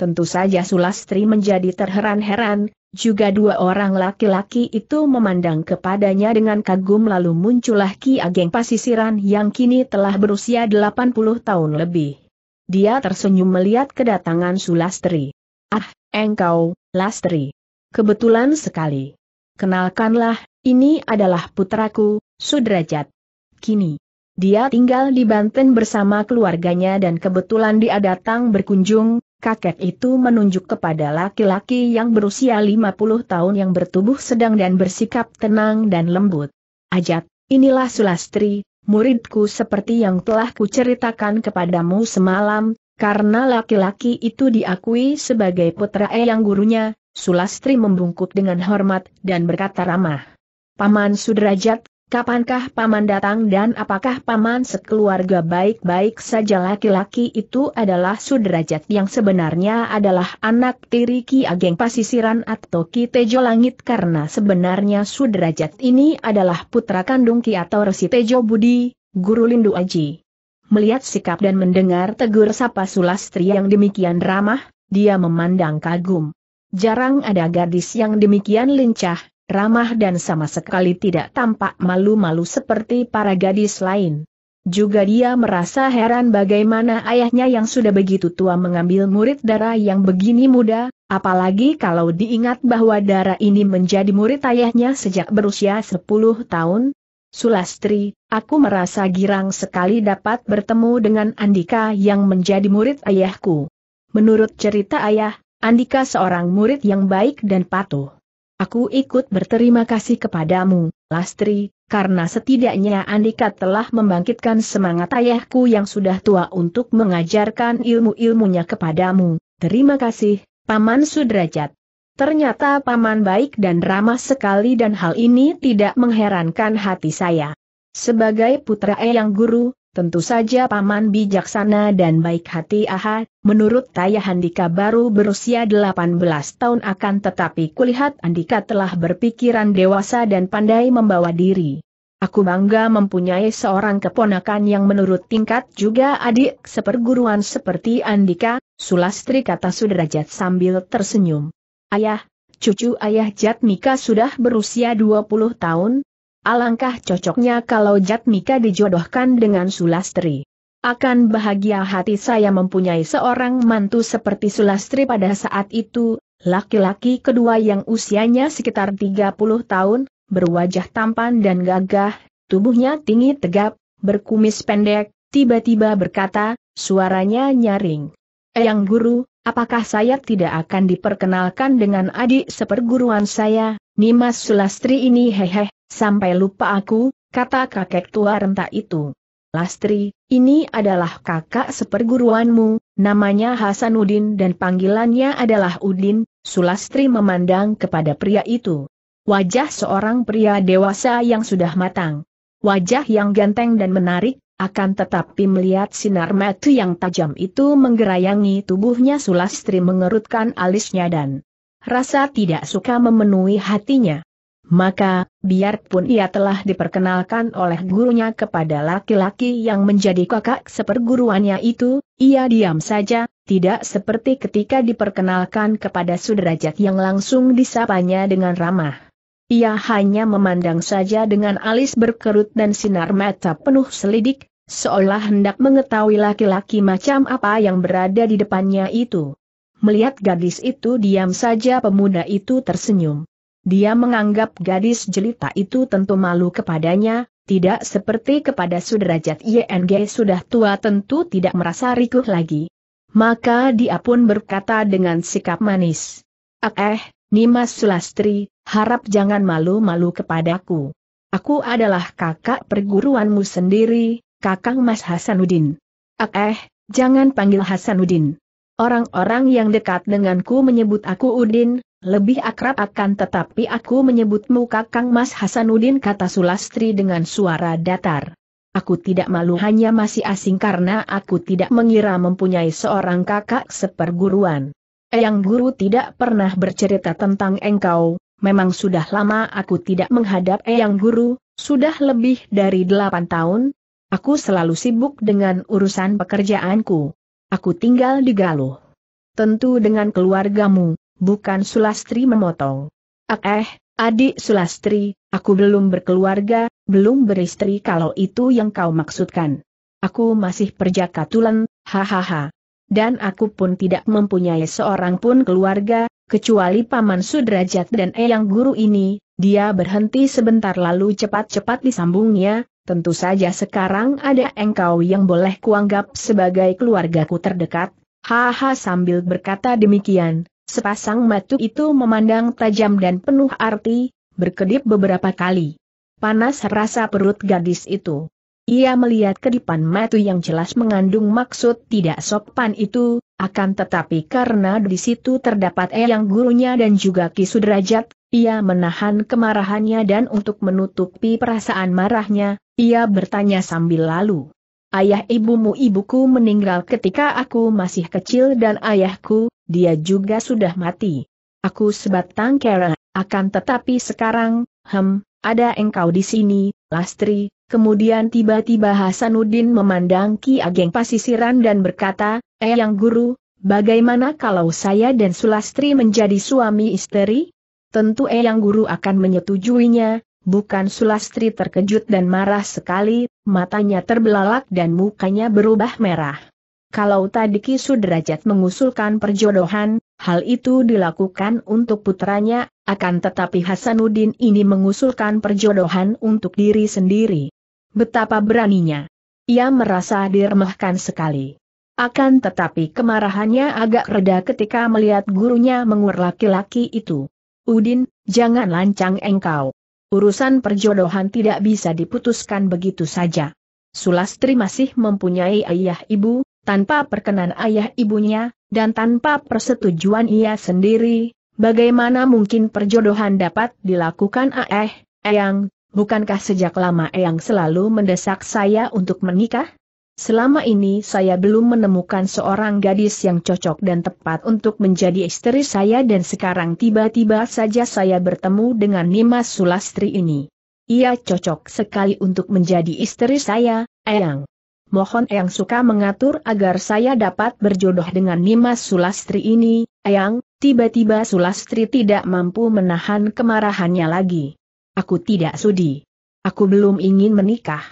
Tentu saja Sulastri menjadi terheran-heran, juga dua orang laki-laki itu memandang kepadanya dengan kagum lalu muncullah Ki Ageng Pasisiran yang kini telah berusia 80 tahun lebih. Dia tersenyum melihat kedatangan Sulastri. Ah, engkau, Lastri. Kebetulan sekali. Kenalkanlah, ini adalah putraku, Sudrajat. Kini, dia tinggal di Banten bersama keluarganya dan kebetulan dia datang berkunjung, kakek itu menunjuk kepada laki-laki yang berusia 50 tahun yang bertubuh sedang dan bersikap tenang dan lembut. Ajat, inilah Sulastri, muridku seperti yang telah kuceritakan kepadamu semalam, karena laki-laki itu diakui sebagai putra eyang gurunya, Sulastri membungkuk dengan hormat dan berkata ramah. Paman Sudrajat Kapankah Paman datang dan apakah Paman sekeluarga baik-baik saja laki-laki itu adalah sudrajat yang sebenarnya adalah anak tiri Ki Ageng Pasisiran atau Ki Tejo Langit karena sebenarnya sudrajat ini adalah putra kandung Ki atau Resi Tejo Budi, Guru Lindu Aji. Melihat sikap dan mendengar tegur sapa Sulastri yang demikian ramah, dia memandang kagum. Jarang ada gadis yang demikian lincah, ramah dan sama sekali tidak tampak malu-malu seperti para gadis lain. Juga dia merasa heran bagaimana ayahnya yang sudah begitu tua mengambil murid darah yang begini muda, apalagi kalau diingat bahwa darah ini menjadi murid ayahnya sejak berusia 10 tahun. Sulastri, aku merasa girang sekali dapat bertemu dengan Andika yang menjadi murid ayahku. Menurut cerita ayah, Andika seorang murid yang baik dan patuh. Aku ikut berterima kasih kepadamu, Lastri, karena setidaknya Andika telah membangkitkan semangat ayahku yang sudah tua untuk mengajarkan ilmu-ilmunya kepadamu. Terima kasih, Paman Sudrajat. Ternyata Paman baik dan ramah sekali dan hal ini tidak mengherankan hati saya. Sebagai putra eyang guru, Tentu saja paman bijaksana dan baik hati Aha, menurut Tayah Andika baru berusia 18 tahun akan tetapi kulihat Andika telah berpikiran dewasa dan pandai membawa diri. Aku bangga mempunyai seorang keponakan yang menurut tingkat juga adik seperguruan seperti Andika, Sulastri kata Sudrajat sambil tersenyum. Ayah, cucu ayah Jatmika sudah berusia 20 tahun, Alangkah cocoknya kalau Jatmika dijodohkan dengan Sulastri. Akan bahagia hati saya mempunyai seorang mantu seperti Sulastri pada saat itu, laki-laki kedua yang usianya sekitar 30 tahun, berwajah tampan dan gagah, tubuhnya tinggi tegap, berkumis pendek, tiba-tiba berkata, suaranya nyaring. Eyang Guru, apakah saya tidak akan diperkenalkan dengan adik seperguruan saya, Nimas Sulastri ini hehe, sampai lupa aku, kata kakek tua renta itu. Lastri, ini adalah kakak seperguruanmu, namanya Hasanuddin dan panggilannya adalah Udin, Sulastri memandang kepada pria itu. Wajah seorang pria dewasa yang sudah matang. Wajah yang ganteng dan menarik, akan tetapi melihat sinar mata yang tajam itu menggerayangi tubuhnya Sulastri mengerutkan alisnya dan rasa tidak suka memenuhi hatinya. Maka, biarpun ia telah diperkenalkan oleh gurunya kepada laki-laki yang menjadi kakak seperguruannya itu, ia diam saja, tidak seperti ketika diperkenalkan kepada sudrajat yang langsung disapanya dengan ramah. Ia hanya memandang saja dengan alis berkerut dan sinar mata penuh selidik, seolah hendak mengetahui laki-laki macam apa yang berada di depannya itu. Melihat gadis itu diam saja pemuda itu tersenyum. Dia menganggap gadis jelita itu tentu malu kepadanya, tidak seperti kepada sudrajat ING sudah tua tentu tidak merasa rikuh lagi. Maka dia pun berkata dengan sikap manis. Ah, eh, Nimas Sulastri, harap jangan malu-malu kepadaku. Aku adalah kakak perguruanmu sendiri, kakang Mas Hasanuddin. Ah, eh, jangan panggil Hasanuddin. Orang-orang yang dekat denganku menyebut aku Udin, lebih akrab akan tetapi aku menyebutmu Kakang Mas Hasanuddin kata Sulastri dengan suara datar. Aku tidak malu hanya masih asing karena aku tidak mengira mempunyai seorang kakak seperguruan. Eyang Guru tidak pernah bercerita tentang engkau, memang sudah lama aku tidak menghadap Eyang Guru, sudah lebih dari delapan tahun. Aku selalu sibuk dengan urusan pekerjaanku. Aku tinggal di Galuh. Tentu dengan keluargamu, bukan Sulastri memotong. Ah, eh, adik Sulastri, aku belum berkeluarga, belum beristri kalau itu yang kau maksudkan. Aku masih perjaka tulen, hahaha. Dan aku pun tidak mempunyai seorang pun keluarga, kecuali Paman Sudrajat dan Eyang Guru ini, dia berhenti sebentar lalu cepat-cepat disambungnya, Tentu saja sekarang ada engkau yang boleh kuanggap sebagai keluargaku terdekat, haha sambil berkata demikian, sepasang matu itu memandang tajam dan penuh arti, berkedip beberapa kali. Panas rasa perut gadis itu. Ia melihat kedipan matu yang jelas mengandung maksud tidak sopan itu, akan tetapi karena di situ terdapat eyang gurunya dan juga Kisudrajat. Ia menahan kemarahannya dan untuk menutupi perasaan marahnya, ia bertanya sambil lalu. Ayah ibumu ibuku meninggal ketika aku masih kecil dan ayahku, dia juga sudah mati. Aku sebatang kera, akan tetapi sekarang, hem, ada engkau di sini, Lastri, Kemudian tiba-tiba Hasanuddin memandang Ki Ageng Pasisiran dan berkata, Eyang eh, Guru, bagaimana kalau saya dan Sulastri menjadi suami istri? tentu Eyang Guru akan menyetujuinya, bukan Sulastri terkejut dan marah sekali, matanya terbelalak dan mukanya berubah merah. Kalau tadi Ki Sudrajat mengusulkan perjodohan, hal itu dilakukan untuk putranya, akan tetapi Hasanuddin ini mengusulkan perjodohan untuk diri sendiri. Betapa beraninya. Ia merasa diremehkan sekali. Akan tetapi kemarahannya agak reda ketika melihat gurunya mengur laki-laki itu. Udin, jangan lancang engkau. Urusan perjodohan tidak bisa diputuskan begitu saja. Sulastri masih mempunyai ayah ibu, tanpa perkenan ayah ibunya, dan tanpa persetujuan ia sendiri, bagaimana mungkin perjodohan dapat dilakukan Aeh, ah, Eyang, bukankah sejak lama Eyang selalu mendesak saya untuk menikah? Selama ini saya belum menemukan seorang gadis yang cocok dan tepat untuk menjadi istri saya dan sekarang tiba-tiba saja saya bertemu dengan Nimas Sulastri ini. Ia cocok sekali untuk menjadi istri saya, Eyang. Mohon Eyang suka mengatur agar saya dapat berjodoh dengan Nimas Sulastri ini, Eyang. Tiba-tiba Sulastri tidak mampu menahan kemarahannya lagi. Aku tidak sudi. Aku belum ingin menikah.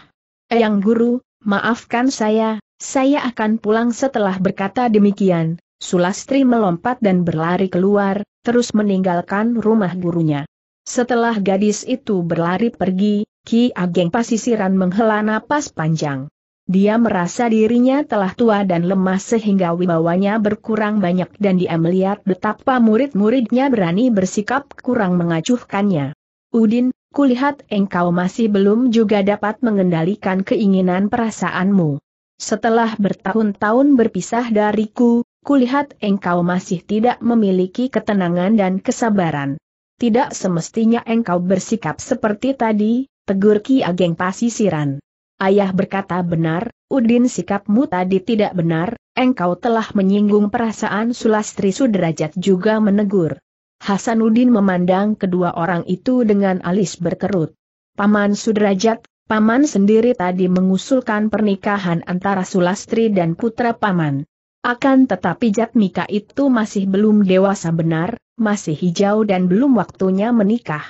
Eyang Guru, Maafkan saya, saya akan pulang setelah berkata demikian. Sulastri melompat dan berlari keluar, terus meninggalkan rumah gurunya. Setelah gadis itu berlari pergi, Ki Ageng Pasisiran menghela napas panjang. Dia merasa dirinya telah tua dan lemah sehingga wibawanya berkurang banyak dan dia melihat betapa murid-muridnya berani bersikap kurang mengacuhkannya. Udin, kulihat engkau masih belum juga dapat mengendalikan keinginan perasaanmu. Setelah bertahun-tahun berpisah dariku, kulihat engkau masih tidak memiliki ketenangan dan kesabaran. Tidak semestinya engkau bersikap seperti tadi, tegur Ki Ageng Pasisiran. Ayah berkata benar, Udin sikapmu tadi tidak benar, engkau telah menyinggung perasaan Sulastri Sudrajat juga menegur. Hasanuddin memandang kedua orang itu dengan alis berkerut. Paman Sudrajat, Paman sendiri tadi mengusulkan pernikahan antara Sulastri dan putra Paman. Akan tetapi Jatmika itu masih belum dewasa benar, masih hijau dan belum waktunya menikah.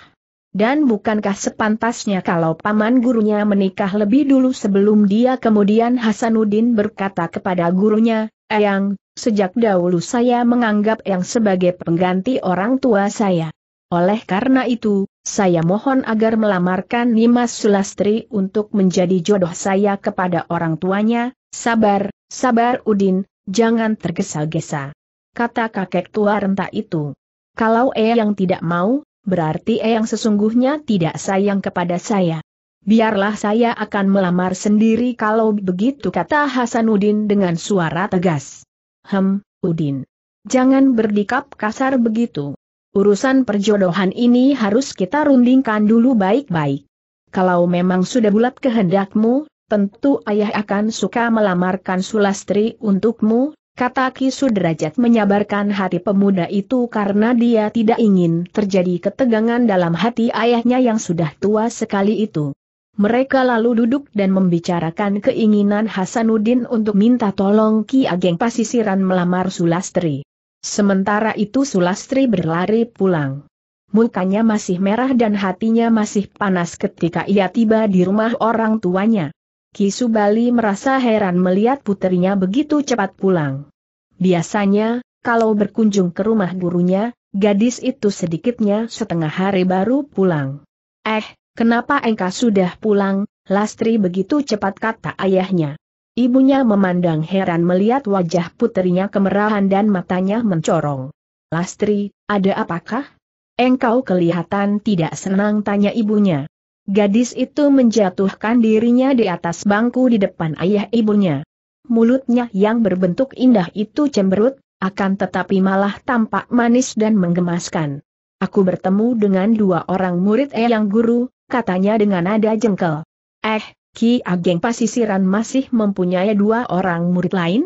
Dan bukankah sepantasnya kalau paman gurunya menikah lebih dulu sebelum dia kemudian Hasanuddin berkata kepada gurunya, Eyang, sejak dahulu saya menganggap Yang sebagai pengganti orang tua saya. Oleh karena itu, saya mohon agar melamarkan Nimas Sulastri untuk menjadi jodoh saya kepada orang tuanya, sabar, sabar Udin, jangan tergesa-gesa. Kata kakek tua renta itu. Kalau Eyang tidak mau, berarti Eyang sesungguhnya tidak sayang kepada saya. Biarlah saya akan melamar sendiri kalau begitu kata Hasanuddin dengan suara tegas. Hem, Udin. Jangan berdikap kasar begitu. Urusan perjodohan ini harus kita rundingkan dulu baik-baik. Kalau memang sudah bulat kehendakmu, tentu ayah akan suka melamarkan Sulastri untukmu, kata Ki Sudrajat menyabarkan hati pemuda itu karena dia tidak ingin terjadi ketegangan dalam hati ayahnya yang sudah tua sekali itu. Mereka lalu duduk dan membicarakan keinginan Hasanuddin untuk minta tolong Ki Ageng Pasisiran melamar Sulastri. Sementara itu Sulastri berlari pulang. Mukanya masih merah dan hatinya masih panas ketika ia tiba di rumah orang tuanya. Ki Subali merasa heran melihat putrinya begitu cepat pulang. Biasanya, kalau berkunjung ke rumah gurunya, gadis itu sedikitnya setengah hari baru pulang. Eh, Kenapa engkau sudah pulang, Lastri begitu cepat kata ayahnya. Ibunya memandang heran melihat wajah putrinya kemerahan dan matanya mencorong. Lastri, ada apakah? Engkau kelihatan tidak senang tanya ibunya. Gadis itu menjatuhkan dirinya di atas bangku di depan ayah ibunya. Mulutnya yang berbentuk indah itu cemberut, akan tetapi malah tampak manis dan menggemaskan. Aku bertemu dengan dua orang murid eyang guru, katanya dengan nada jengkel. Eh, Ki Ageng Pasisiran masih mempunyai dua orang murid lain?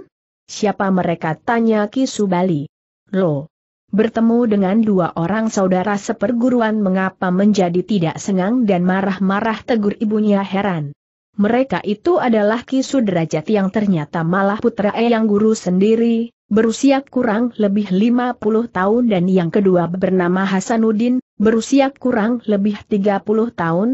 Siapa mereka tanya Ki Subali. Lo, bertemu dengan dua orang saudara seperguruan mengapa menjadi tidak senang dan marah-marah tegur ibunya heran mereka itu adalah Kisu Derajat yang ternyata malah putra Eyang Guru sendiri, berusia kurang lebih 50 tahun dan yang kedua bernama Hasanuddin, berusia kurang lebih 30 tahun.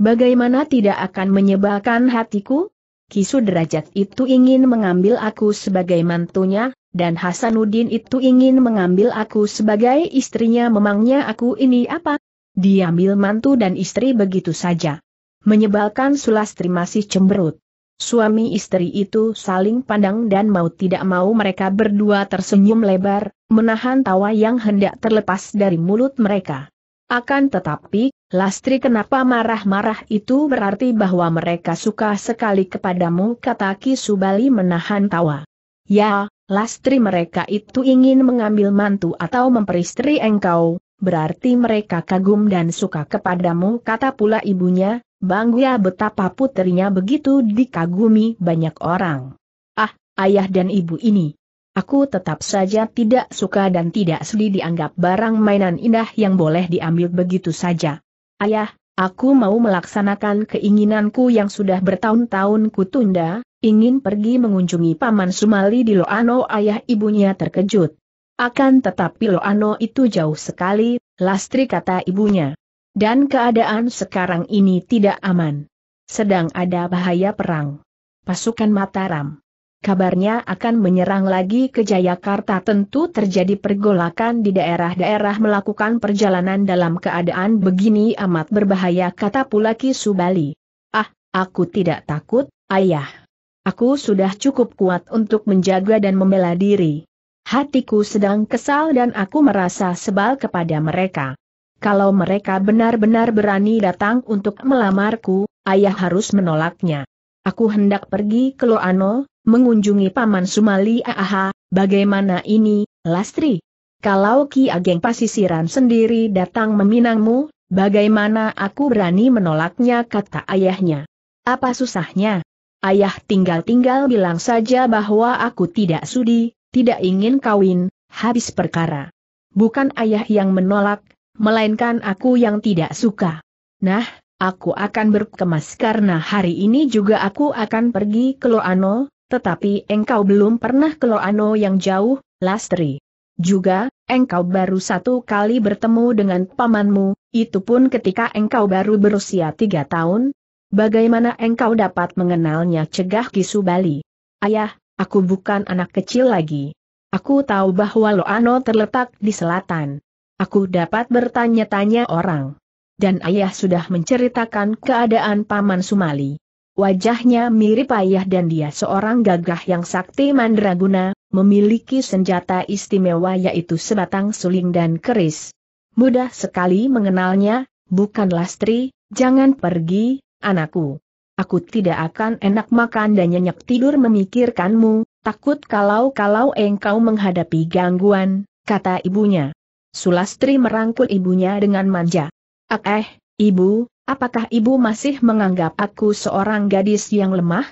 Bagaimana tidak akan menyebalkan hatiku? Kisu Derajat itu ingin mengambil aku sebagai mantunya, dan Hasanuddin itu ingin mengambil aku sebagai istrinya memangnya aku ini apa? Diambil mantu dan istri begitu saja. Menyebalkan Sulastri masih cemberut. Suami istri itu saling pandang dan mau tidak mau mereka berdua tersenyum lebar, menahan tawa yang hendak terlepas dari mulut mereka. Akan tetapi, Lastri kenapa marah-marah itu berarti bahwa mereka suka sekali kepadamu kata Ki Subali menahan tawa. Ya, Lastri mereka itu ingin mengambil mantu atau memperistri engkau, berarti mereka kagum dan suka kepadamu kata pula ibunya, Bangga betapa putrinya begitu dikagumi banyak orang. Ah, ayah dan ibu ini. Aku tetap saja tidak suka dan tidak sedih dianggap barang mainan indah yang boleh diambil begitu saja. Ayah, aku mau melaksanakan keinginanku yang sudah bertahun-tahun kutunda, ingin pergi mengunjungi Paman Sumali di Loano ayah ibunya terkejut. Akan tetapi Loano itu jauh sekali, Lastri kata ibunya. Dan keadaan sekarang ini tidak aman. Sedang ada bahaya perang. Pasukan Mataram. Kabarnya akan menyerang lagi ke Jayakarta tentu terjadi pergolakan di daerah-daerah melakukan perjalanan dalam keadaan begini amat berbahaya kata pula Kisu Subali. Ah, aku tidak takut, ayah. Aku sudah cukup kuat untuk menjaga dan membela diri. Hatiku sedang kesal dan aku merasa sebal kepada mereka. Kalau mereka benar-benar berani datang untuk melamarku, ayah harus menolaknya. Aku hendak pergi ke Loano, mengunjungi Paman Sumali Aha, bagaimana ini, Lastri? Kalau Ki Ageng Pasisiran sendiri datang meminangmu, bagaimana aku berani menolaknya kata ayahnya. Apa susahnya? Ayah tinggal-tinggal bilang saja bahwa aku tidak sudi, tidak ingin kawin, habis perkara. Bukan ayah yang menolak, melainkan aku yang tidak suka. Nah, aku akan berkemas karena hari ini juga aku akan pergi ke Loano, tetapi engkau belum pernah ke Loano yang jauh, Lastri. Juga, engkau baru satu kali bertemu dengan pamanmu, itu pun ketika engkau baru berusia tiga tahun. Bagaimana engkau dapat mengenalnya cegah Kisu Bali? Ayah, aku bukan anak kecil lagi. Aku tahu bahwa Loano terletak di selatan. Aku dapat bertanya-tanya orang. Dan ayah sudah menceritakan keadaan Paman Sumali. Wajahnya mirip ayah dan dia seorang gagah yang sakti mandraguna, memiliki senjata istimewa yaitu sebatang suling dan keris. Mudah sekali mengenalnya, bukan Lastri, jangan pergi, anakku. Aku tidak akan enak makan dan nyenyak tidur memikirkanmu, takut kalau-kalau engkau menghadapi gangguan, kata ibunya. Sulastri merangkul ibunya dengan manja. Ak ah, eh, ibu, apakah ibu masih menganggap aku seorang gadis yang lemah?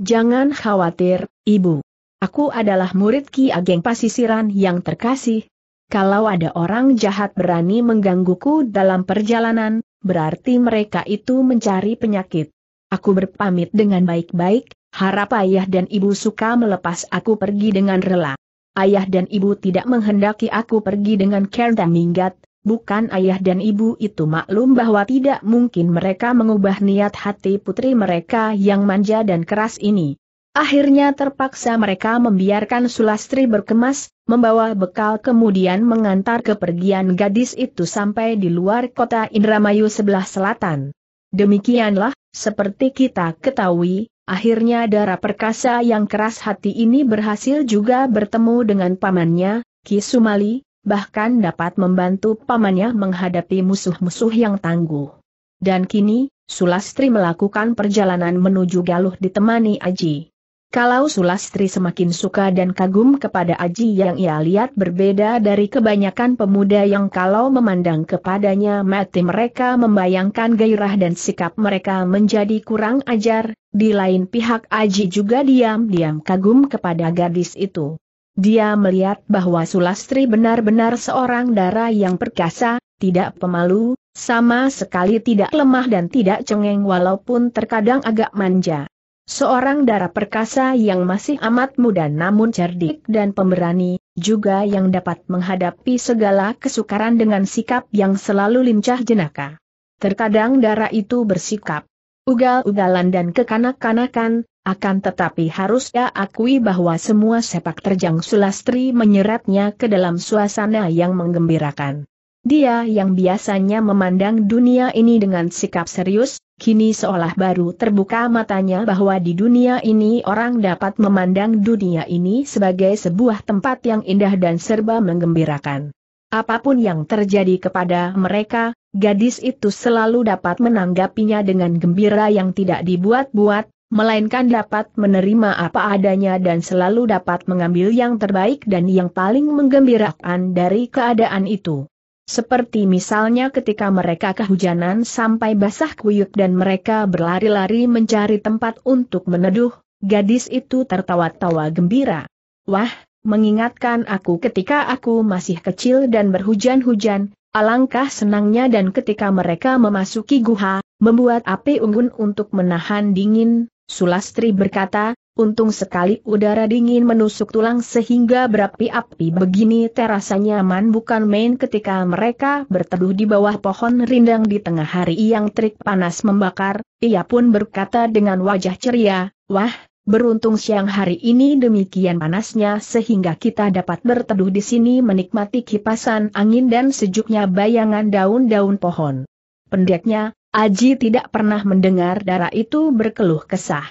Jangan khawatir, ibu. Aku adalah murid Ki Ageng Pasisiran yang terkasih. Kalau ada orang jahat berani menggangguku dalam perjalanan, berarti mereka itu mencari penyakit. Aku berpamit dengan baik-baik, harap ayah dan ibu suka melepas aku pergi dengan rela ayah dan ibu tidak menghendaki aku pergi dengan Kerta Minggat, bukan ayah dan ibu itu maklum bahwa tidak mungkin mereka mengubah niat hati putri mereka yang manja dan keras ini. Akhirnya terpaksa mereka membiarkan Sulastri berkemas, membawa bekal kemudian mengantar kepergian gadis itu sampai di luar kota Indramayu sebelah selatan. Demikianlah, seperti kita ketahui, Akhirnya darah perkasa yang keras hati ini berhasil juga bertemu dengan pamannya, Kisumali, bahkan dapat membantu pamannya menghadapi musuh-musuh yang tangguh. Dan kini, Sulastri melakukan perjalanan menuju Galuh ditemani Aji. Kalau Sulastri semakin suka dan kagum kepada Aji yang ia lihat berbeda dari kebanyakan pemuda yang kalau memandang kepadanya mati mereka membayangkan gairah dan sikap mereka menjadi kurang ajar, di lain pihak Aji juga diam-diam kagum kepada gadis itu. Dia melihat bahwa Sulastri benar-benar seorang darah yang perkasa, tidak pemalu, sama sekali tidak lemah dan tidak cengeng walaupun terkadang agak manja. Seorang darah perkasa yang masih amat muda namun cerdik dan pemberani, juga yang dapat menghadapi segala kesukaran dengan sikap yang selalu lincah jenaka. Terkadang darah itu bersikap ugal-ugalan dan kekanak-kanakan, akan tetapi harus ia akui bahwa semua sepak terjang Sulastri menyeretnya ke dalam suasana yang menggembirakan. Dia yang biasanya memandang dunia ini dengan sikap serius, kini seolah baru terbuka matanya bahwa di dunia ini orang dapat memandang dunia ini sebagai sebuah tempat yang indah dan serba menggembirakan. Apapun yang terjadi kepada mereka, gadis itu selalu dapat menanggapinya dengan gembira yang tidak dibuat-buat, melainkan dapat menerima apa adanya dan selalu dapat mengambil yang terbaik dan yang paling menggembirakan dari keadaan itu. Seperti misalnya ketika mereka kehujanan sampai basah kuyup dan mereka berlari-lari mencari tempat untuk meneduh, gadis itu tertawa-tawa gembira. Wah, mengingatkan aku ketika aku masih kecil dan berhujan-hujan, alangkah senangnya dan ketika mereka memasuki guha, membuat api unggun untuk menahan dingin, Sulastri berkata, Untung sekali udara dingin menusuk tulang sehingga berapi-api begini terasa nyaman bukan main ketika mereka berteduh di bawah pohon rindang di tengah hari yang terik panas membakar, ia pun berkata dengan wajah ceria, Wah, beruntung siang hari ini demikian panasnya sehingga kita dapat berteduh di sini menikmati kipasan angin dan sejuknya bayangan daun-daun pohon. Pendeknya, Aji tidak pernah mendengar darah itu berkeluh kesah.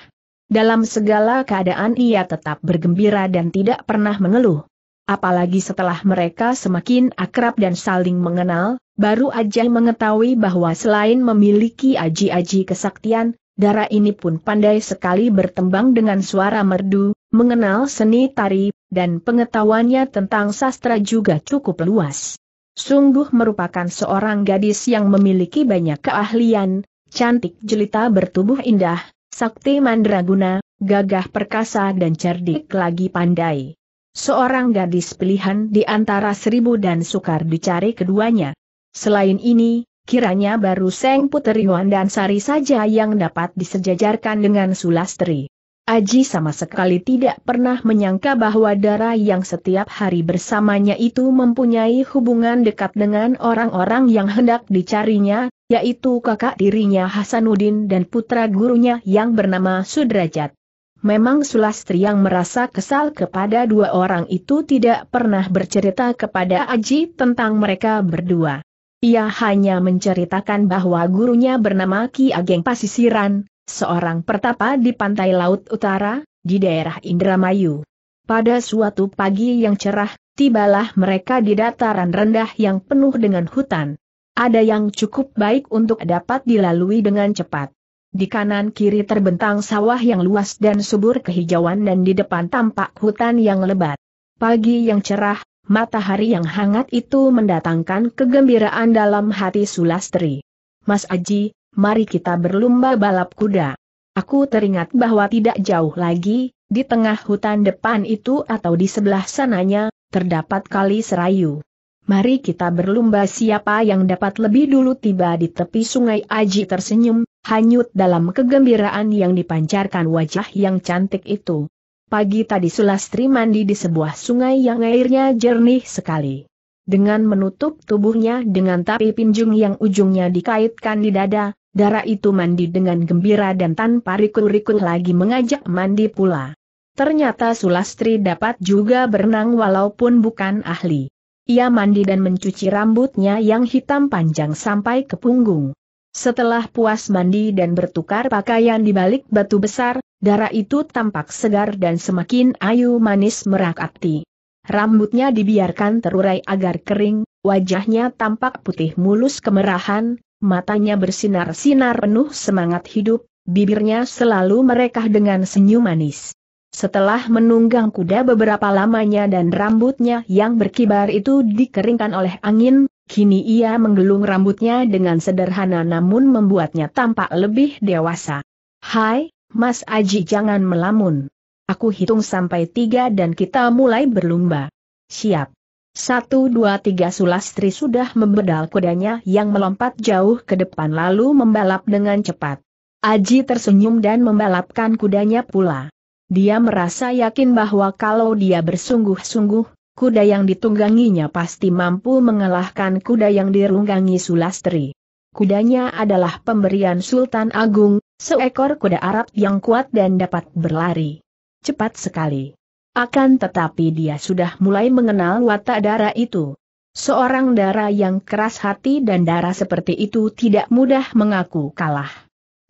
Dalam segala keadaan ia tetap bergembira dan tidak pernah mengeluh. Apalagi setelah mereka semakin akrab dan saling mengenal, baru Ajay mengetahui bahwa selain memiliki aji-aji kesaktian, darah ini pun pandai sekali bertembang dengan suara merdu, mengenal seni tari, dan pengetahuannya tentang sastra juga cukup luas. Sungguh merupakan seorang gadis yang memiliki banyak keahlian, cantik jelita bertubuh indah, sakti mandraguna, gagah perkasa dan cerdik lagi pandai. Seorang gadis pilihan di antara seribu dan sukar dicari keduanya. Selain ini, kiranya baru Seng Putri Wan dan Sari saja yang dapat disejajarkan dengan Sulastri. Aji sama sekali tidak pernah menyangka bahwa darah yang setiap hari bersamanya itu mempunyai hubungan dekat dengan orang-orang yang hendak dicarinya, yaitu kakak dirinya Hasanuddin dan putra gurunya yang bernama Sudrajat. Memang Sulastri yang merasa kesal kepada dua orang itu tidak pernah bercerita kepada Aji tentang mereka berdua. Ia hanya menceritakan bahwa gurunya bernama Ki Ageng Pasisiran, seorang pertapa di pantai laut utara, di daerah Indramayu. Pada suatu pagi yang cerah, tibalah mereka di dataran rendah yang penuh dengan hutan. Ada yang cukup baik untuk dapat dilalui dengan cepat. Di kanan kiri terbentang sawah yang luas dan subur kehijauan dan di depan tampak hutan yang lebat. Pagi yang cerah, matahari yang hangat itu mendatangkan kegembiraan dalam hati Sulastri. Mas Aji, mari kita berlumba balap kuda. Aku teringat bahwa tidak jauh lagi, di tengah hutan depan itu atau di sebelah sananya, terdapat kali serayu. Mari kita berlumba siapa yang dapat lebih dulu tiba di tepi sungai Aji tersenyum, hanyut dalam kegembiraan yang dipancarkan wajah yang cantik itu. Pagi tadi Sulastri mandi di sebuah sungai yang airnya jernih sekali. Dengan menutup tubuhnya dengan tapi pinjung yang ujungnya dikaitkan di dada, Dara itu mandi dengan gembira dan tanpa rikun-rikun lagi mengajak mandi pula. Ternyata Sulastri dapat juga berenang walaupun bukan ahli. Ia mandi dan mencuci rambutnya yang hitam panjang sampai ke punggung. Setelah puas mandi dan bertukar pakaian di balik batu besar, darah itu tampak segar dan semakin ayu manis merakati. Rambutnya dibiarkan terurai agar kering, wajahnya tampak putih mulus kemerahan, matanya bersinar-sinar penuh semangat hidup, bibirnya selalu merekah dengan senyum manis. Setelah menunggang kuda beberapa lamanya dan rambutnya yang berkibar itu dikeringkan oleh angin, kini ia menggelung rambutnya dengan sederhana namun membuatnya tampak lebih dewasa. Hai, Mas Aji jangan melamun. Aku hitung sampai tiga dan kita mulai berlumba. Siap. Satu dua tiga Sulastri sudah membedal kudanya yang melompat jauh ke depan lalu membalap dengan cepat. Aji tersenyum dan membalapkan kudanya pula. Dia merasa yakin bahwa kalau dia bersungguh-sungguh, kuda yang ditungganginya pasti mampu mengalahkan kuda yang dirunggangi Sulastri. Kudanya adalah pemberian Sultan Agung, seekor kuda Arab yang kuat dan dapat berlari. Cepat sekali. Akan tetapi dia sudah mulai mengenal watak darah itu. Seorang darah yang keras hati dan darah seperti itu tidak mudah mengaku kalah.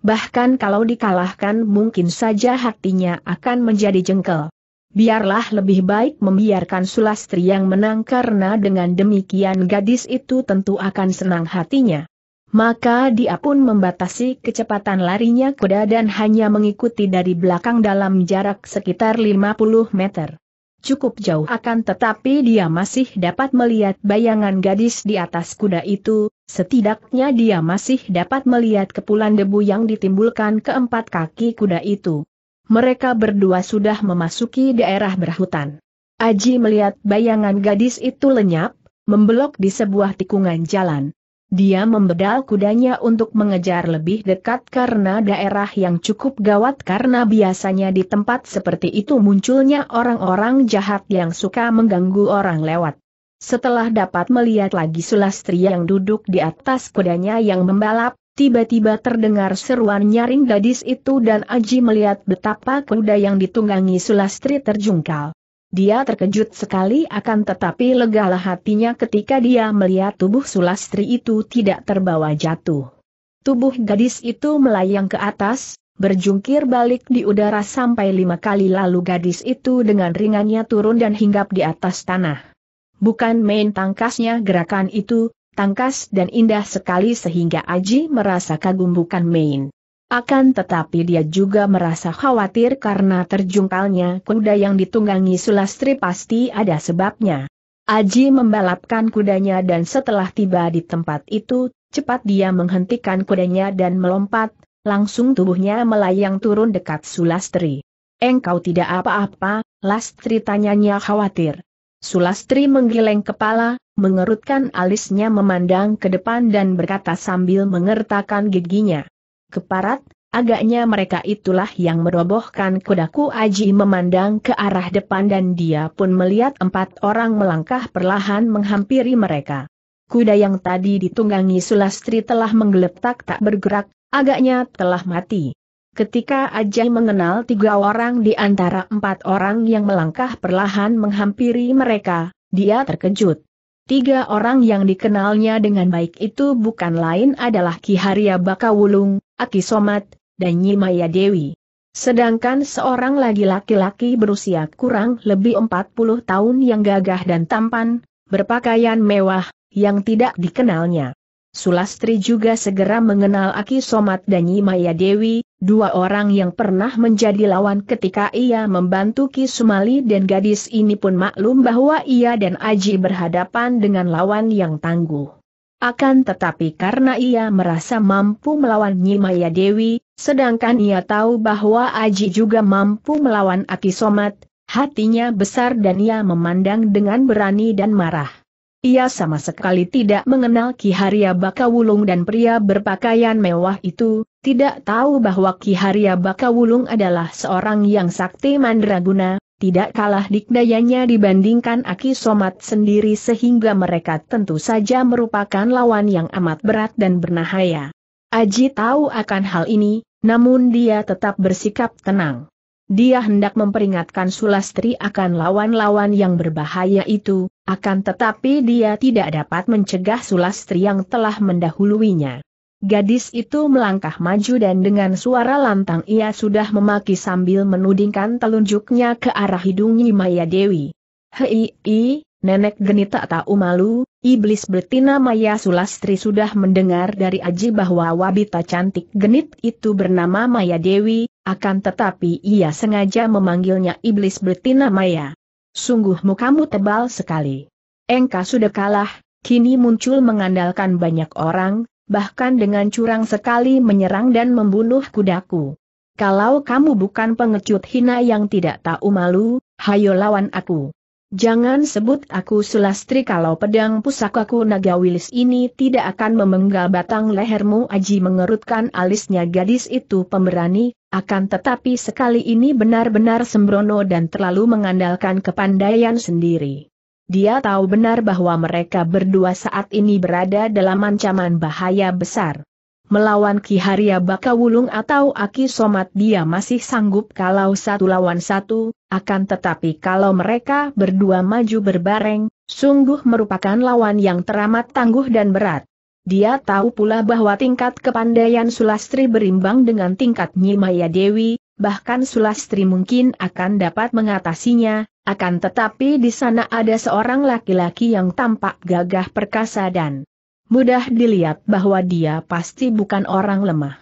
Bahkan kalau dikalahkan mungkin saja hatinya akan menjadi jengkel. Biarlah lebih baik membiarkan Sulastri yang menang karena dengan demikian gadis itu tentu akan senang hatinya maka dia pun membatasi kecepatan larinya kuda dan hanya mengikuti dari belakang dalam jarak sekitar 50 meter. Cukup jauh akan tetapi dia masih dapat melihat bayangan gadis di atas kuda itu, setidaknya dia masih dapat melihat kepulan debu yang ditimbulkan keempat kaki kuda itu. Mereka berdua sudah memasuki daerah berhutan. Aji melihat bayangan gadis itu lenyap, membelok di sebuah tikungan jalan. Dia membedal kudanya untuk mengejar lebih dekat karena daerah yang cukup gawat karena biasanya di tempat seperti itu munculnya orang-orang jahat yang suka mengganggu orang lewat. Setelah dapat melihat lagi Sulastri yang duduk di atas kudanya yang membalap, tiba-tiba terdengar seruan nyaring gadis itu dan Aji melihat betapa kuda yang ditunggangi Sulastri terjungkal. Dia terkejut sekali akan tetapi legalah hatinya ketika dia melihat tubuh Sulastri itu tidak terbawa jatuh. Tubuh gadis itu melayang ke atas, berjungkir balik di udara sampai lima kali lalu gadis itu dengan ringannya turun dan hinggap di atas tanah. Bukan main tangkasnya gerakan itu, tangkas dan indah sekali sehingga Aji merasa kagum bukan main. Akan tetapi dia juga merasa khawatir karena terjungkalnya kuda yang ditunggangi Sulastri pasti ada sebabnya. Aji membalapkan kudanya dan setelah tiba di tempat itu, cepat dia menghentikan kudanya dan melompat, langsung tubuhnya melayang turun dekat Sulastri. Engkau tidak apa-apa, Lastri tanyanya khawatir. Sulastri menggeleng kepala, mengerutkan alisnya memandang ke depan dan berkata sambil mengertakkan giginya keparat, agaknya mereka itulah yang merobohkan kudaku Aji memandang ke arah depan dan dia pun melihat empat orang melangkah perlahan menghampiri mereka. Kuda yang tadi ditunggangi Sulastri telah menggeletak tak bergerak, agaknya telah mati. Ketika Ajay mengenal tiga orang di antara empat orang yang melangkah perlahan menghampiri mereka, dia terkejut. Tiga orang yang dikenalnya dengan baik itu bukan lain adalah Ki Haria Bakawulung, Aki Somat, dan Nyimaya Dewi. Sedangkan seorang lagi laki-laki berusia kurang lebih 40 tahun yang gagah dan tampan, berpakaian mewah, yang tidak dikenalnya. Sulastri juga segera mengenal Aki Somat dan Nyimaya Dewi, dua orang yang pernah menjadi lawan ketika ia membantu Ki Sumali dan gadis ini pun maklum bahwa ia dan Aji berhadapan dengan lawan yang tangguh. Akan tetapi karena ia merasa mampu melawan Nyimaya Dewi, sedangkan ia tahu bahwa Aji juga mampu melawan Aki Somat, hatinya besar dan ia memandang dengan berani dan marah. Ia sama sekali tidak mengenal Ki Haria Bakawulung dan pria berpakaian mewah itu, tidak tahu bahwa Ki Haria Bakawulung adalah seorang yang sakti mandraguna, tidak kalah dikdayanya dibandingkan Aki Somat sendiri sehingga mereka tentu saja merupakan lawan yang amat berat dan bernahaya. Aji tahu akan hal ini, namun dia tetap bersikap tenang. Dia hendak memperingatkan Sulastri akan lawan-lawan yang berbahaya itu, akan tetapi dia tidak dapat mencegah Sulastri yang telah mendahuluinya. Gadis itu melangkah maju dan dengan suara lantang ia sudah memaki sambil menudingkan telunjuknya ke arah hidung Maya Dewi. Hei, i, nenek geni tak tahu malu, iblis betina Maya Sulastri sudah mendengar dari Aji bahwa wabita cantik genit itu bernama Maya Dewi, akan tetapi ia sengaja memanggilnya iblis betina Maya. Sungguh mukamu tebal sekali. Engka sudah kalah, kini muncul mengandalkan banyak orang, bahkan dengan curang sekali menyerang dan membunuh kudaku. Kalau kamu bukan pengecut hina yang tidak tahu malu, hayo lawan aku. Jangan sebut aku sulastri kalau pedang pusakaku naga wilis ini tidak akan memenggal batang lehermu Aji mengerutkan alisnya gadis itu pemberani, akan tetapi sekali ini benar-benar sembrono dan terlalu mengandalkan kepandaian sendiri. Dia tahu benar bahwa mereka berdua saat ini berada dalam ancaman bahaya besar. Melawan Ki Haria Bakawulung atau Aki Somat dia masih sanggup kalau satu lawan satu, akan tetapi kalau mereka berdua maju berbareng, sungguh merupakan lawan yang teramat tangguh dan berat. Dia tahu pula bahwa tingkat kepandaian Sulastri berimbang dengan tingkat Maya Dewi, bahkan Sulastri mungkin akan dapat mengatasinya, akan tetapi di sana ada seorang laki-laki yang tampak gagah perkasa dan mudah dilihat bahwa dia pasti bukan orang lemah.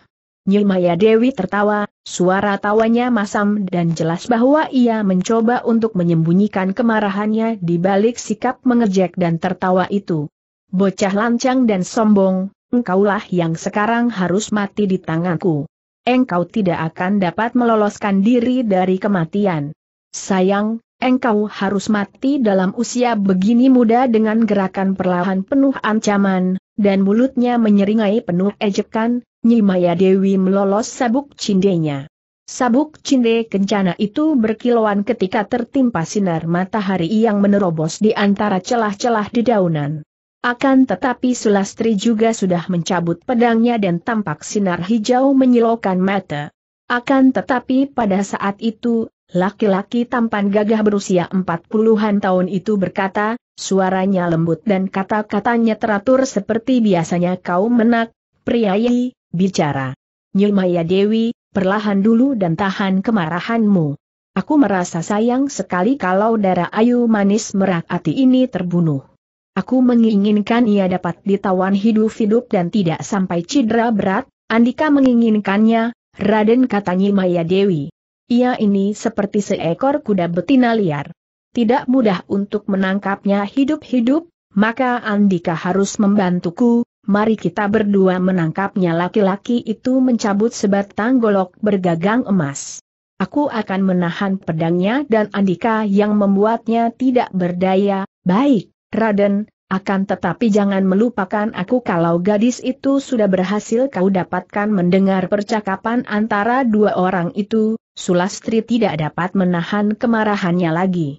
Maya Dewi tertawa, suara tawanya masam dan jelas bahwa ia mencoba untuk menyembunyikan kemarahannya di balik sikap mengejek dan tertawa itu. Bocah lancang dan sombong, engkaulah yang sekarang harus mati di tanganku engkau tidak akan dapat meloloskan diri dari kematian. Sayang, engkau harus mati dalam usia begini muda dengan gerakan perlahan penuh ancaman, dan mulutnya menyeringai penuh ejekan, Nyimaya Dewi melolos sabuk cindenya. Sabuk cinde kencana itu berkilauan ketika tertimpa sinar matahari yang menerobos di antara celah-celah dedaunan. Akan tetapi Sulastri juga sudah mencabut pedangnya dan tampak sinar hijau menyilaukan mata. Akan tetapi pada saat itu, laki-laki tampan gagah berusia empat puluhan tahun itu berkata, suaranya lembut dan kata-katanya teratur seperti biasanya kau menak, priayi, bicara. Nyumaya Dewi, perlahan dulu dan tahan kemarahanmu. Aku merasa sayang sekali kalau darah ayu manis merakati ini terbunuh. Aku menginginkan ia dapat ditawan hidup-hidup dan tidak sampai cedera berat, Andika menginginkannya, Raden katanya Maya Dewi. Ia ini seperti seekor kuda betina liar. Tidak mudah untuk menangkapnya hidup-hidup, maka Andika harus membantuku, mari kita berdua menangkapnya laki-laki itu mencabut sebatang golok bergagang emas. Aku akan menahan pedangnya dan Andika yang membuatnya tidak berdaya, baik. Raden, akan tetapi jangan melupakan aku kalau gadis itu sudah berhasil kau dapatkan mendengar percakapan antara dua orang itu, Sulastri tidak dapat menahan kemarahannya lagi.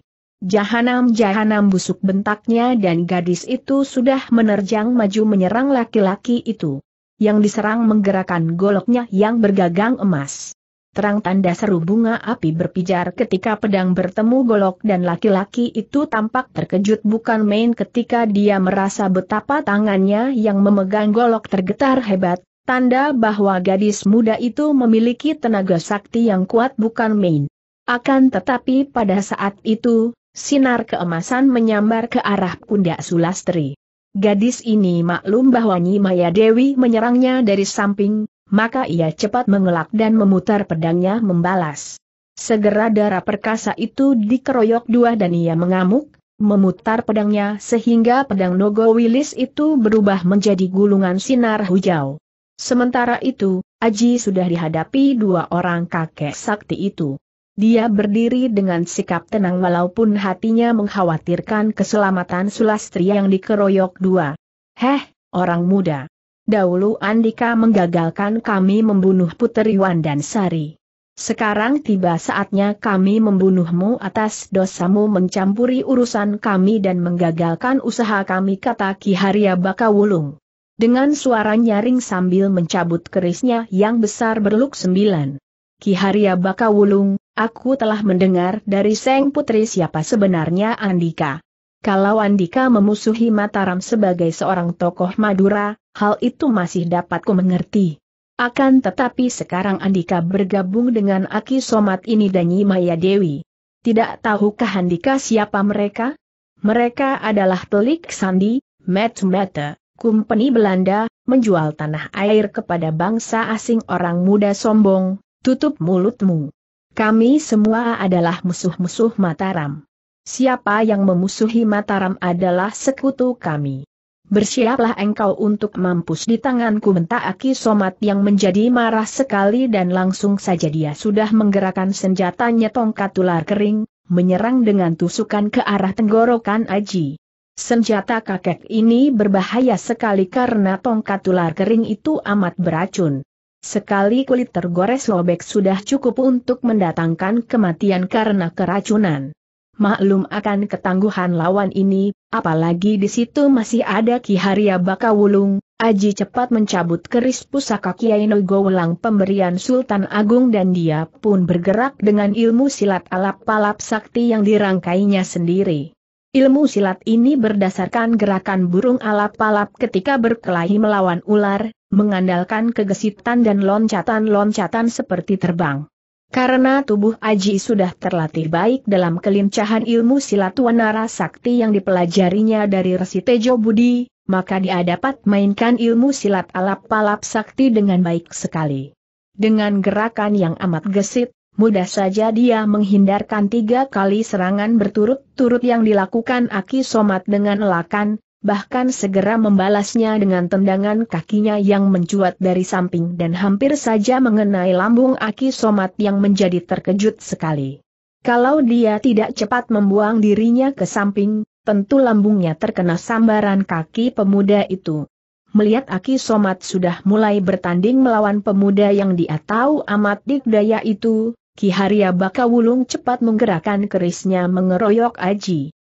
Jahanam-jahanam busuk bentaknya dan gadis itu sudah menerjang maju menyerang laki-laki itu. Yang diserang menggerakkan goloknya yang bergagang emas terang tanda seru bunga api berpijar ketika pedang bertemu golok dan laki-laki itu tampak terkejut bukan main ketika dia merasa betapa tangannya yang memegang golok tergetar hebat, tanda bahwa gadis muda itu memiliki tenaga sakti yang kuat bukan main. Akan tetapi pada saat itu, sinar keemasan menyambar ke arah pundak Sulastri. Gadis ini maklum bahwa Nyi Maya Dewi menyerangnya dari samping, maka ia cepat mengelak dan memutar pedangnya membalas. Segera darah perkasa itu dikeroyok dua dan ia mengamuk, memutar pedangnya sehingga pedang Nogo Wilis itu berubah menjadi gulungan sinar hijau. Sementara itu, Aji sudah dihadapi dua orang kakek sakti itu. Dia berdiri dengan sikap tenang walaupun hatinya mengkhawatirkan keselamatan Sulastri yang dikeroyok dua. Heh, orang muda. Dahulu Andika menggagalkan kami membunuh Puteri Wandan Sari. Sekarang tiba saatnya kami membunuhmu atas dosamu mencampuri urusan kami dan menggagalkan usaha kami kata Ki Haria Bakawulung. Dengan suara nyaring sambil mencabut kerisnya yang besar berluk sembilan. Ki Haria Bakawulung, aku telah mendengar dari Seng Putri siapa sebenarnya Andika. Kalau Andika memusuhi Mataram sebagai seorang tokoh Madura, hal itu masih dapat ku mengerti. Akan tetapi sekarang Andika bergabung dengan Aki Somat ini dan Maya Dewi. Tidak tahukah Andika siapa mereka? Mereka adalah telik sandi, met mete, kumpeni Belanda, menjual tanah air kepada bangsa asing orang muda sombong, tutup mulutmu. Kami semua adalah musuh-musuh Mataram. Siapa yang memusuhi Mataram adalah sekutu kami. Bersiaplah engkau untuk mampus di tanganku Mentaaki Aki Somat yang menjadi marah sekali dan langsung saja dia sudah menggerakkan senjatanya tongkat ular kering, menyerang dengan tusukan ke arah tenggorokan Aji. Senjata kakek ini berbahaya sekali karena tongkat ular kering itu amat beracun. Sekali kulit tergores lobek sudah cukup untuk mendatangkan kematian karena keracunan maklum akan ketangguhan lawan ini, apalagi di situ masih ada Ki Haria Bakawulung, Aji cepat mencabut keris pusaka Kiai Nogowelang pemberian Sultan Agung dan dia pun bergerak dengan ilmu silat alap-alap sakti yang dirangkainya sendiri. Ilmu silat ini berdasarkan gerakan burung alap-alap ketika berkelahi melawan ular, mengandalkan kegesitan dan loncatan-loncatan seperti terbang. Karena tubuh Aji sudah terlatih baik dalam kelincahan ilmu silat wanara sakti yang dipelajarinya dari Resi Tejo Budi, maka dia dapat mainkan ilmu silat alap-alap sakti dengan baik sekali. Dengan gerakan yang amat gesit, mudah saja dia menghindarkan tiga kali serangan berturut-turut yang dilakukan Aki Somat dengan elakan, bahkan segera membalasnya dengan tendangan kakinya yang mencuat dari samping dan hampir saja mengenai lambung Aki Somat yang menjadi terkejut sekali. Kalau dia tidak cepat membuang dirinya ke samping, tentu lambungnya terkena sambaran kaki pemuda itu. Melihat Aki Somat sudah mulai bertanding melawan pemuda yang dia tahu amat dikdaya itu, Ki Haria Bakawulung cepat menggerakkan kerisnya mengeroyok Aji.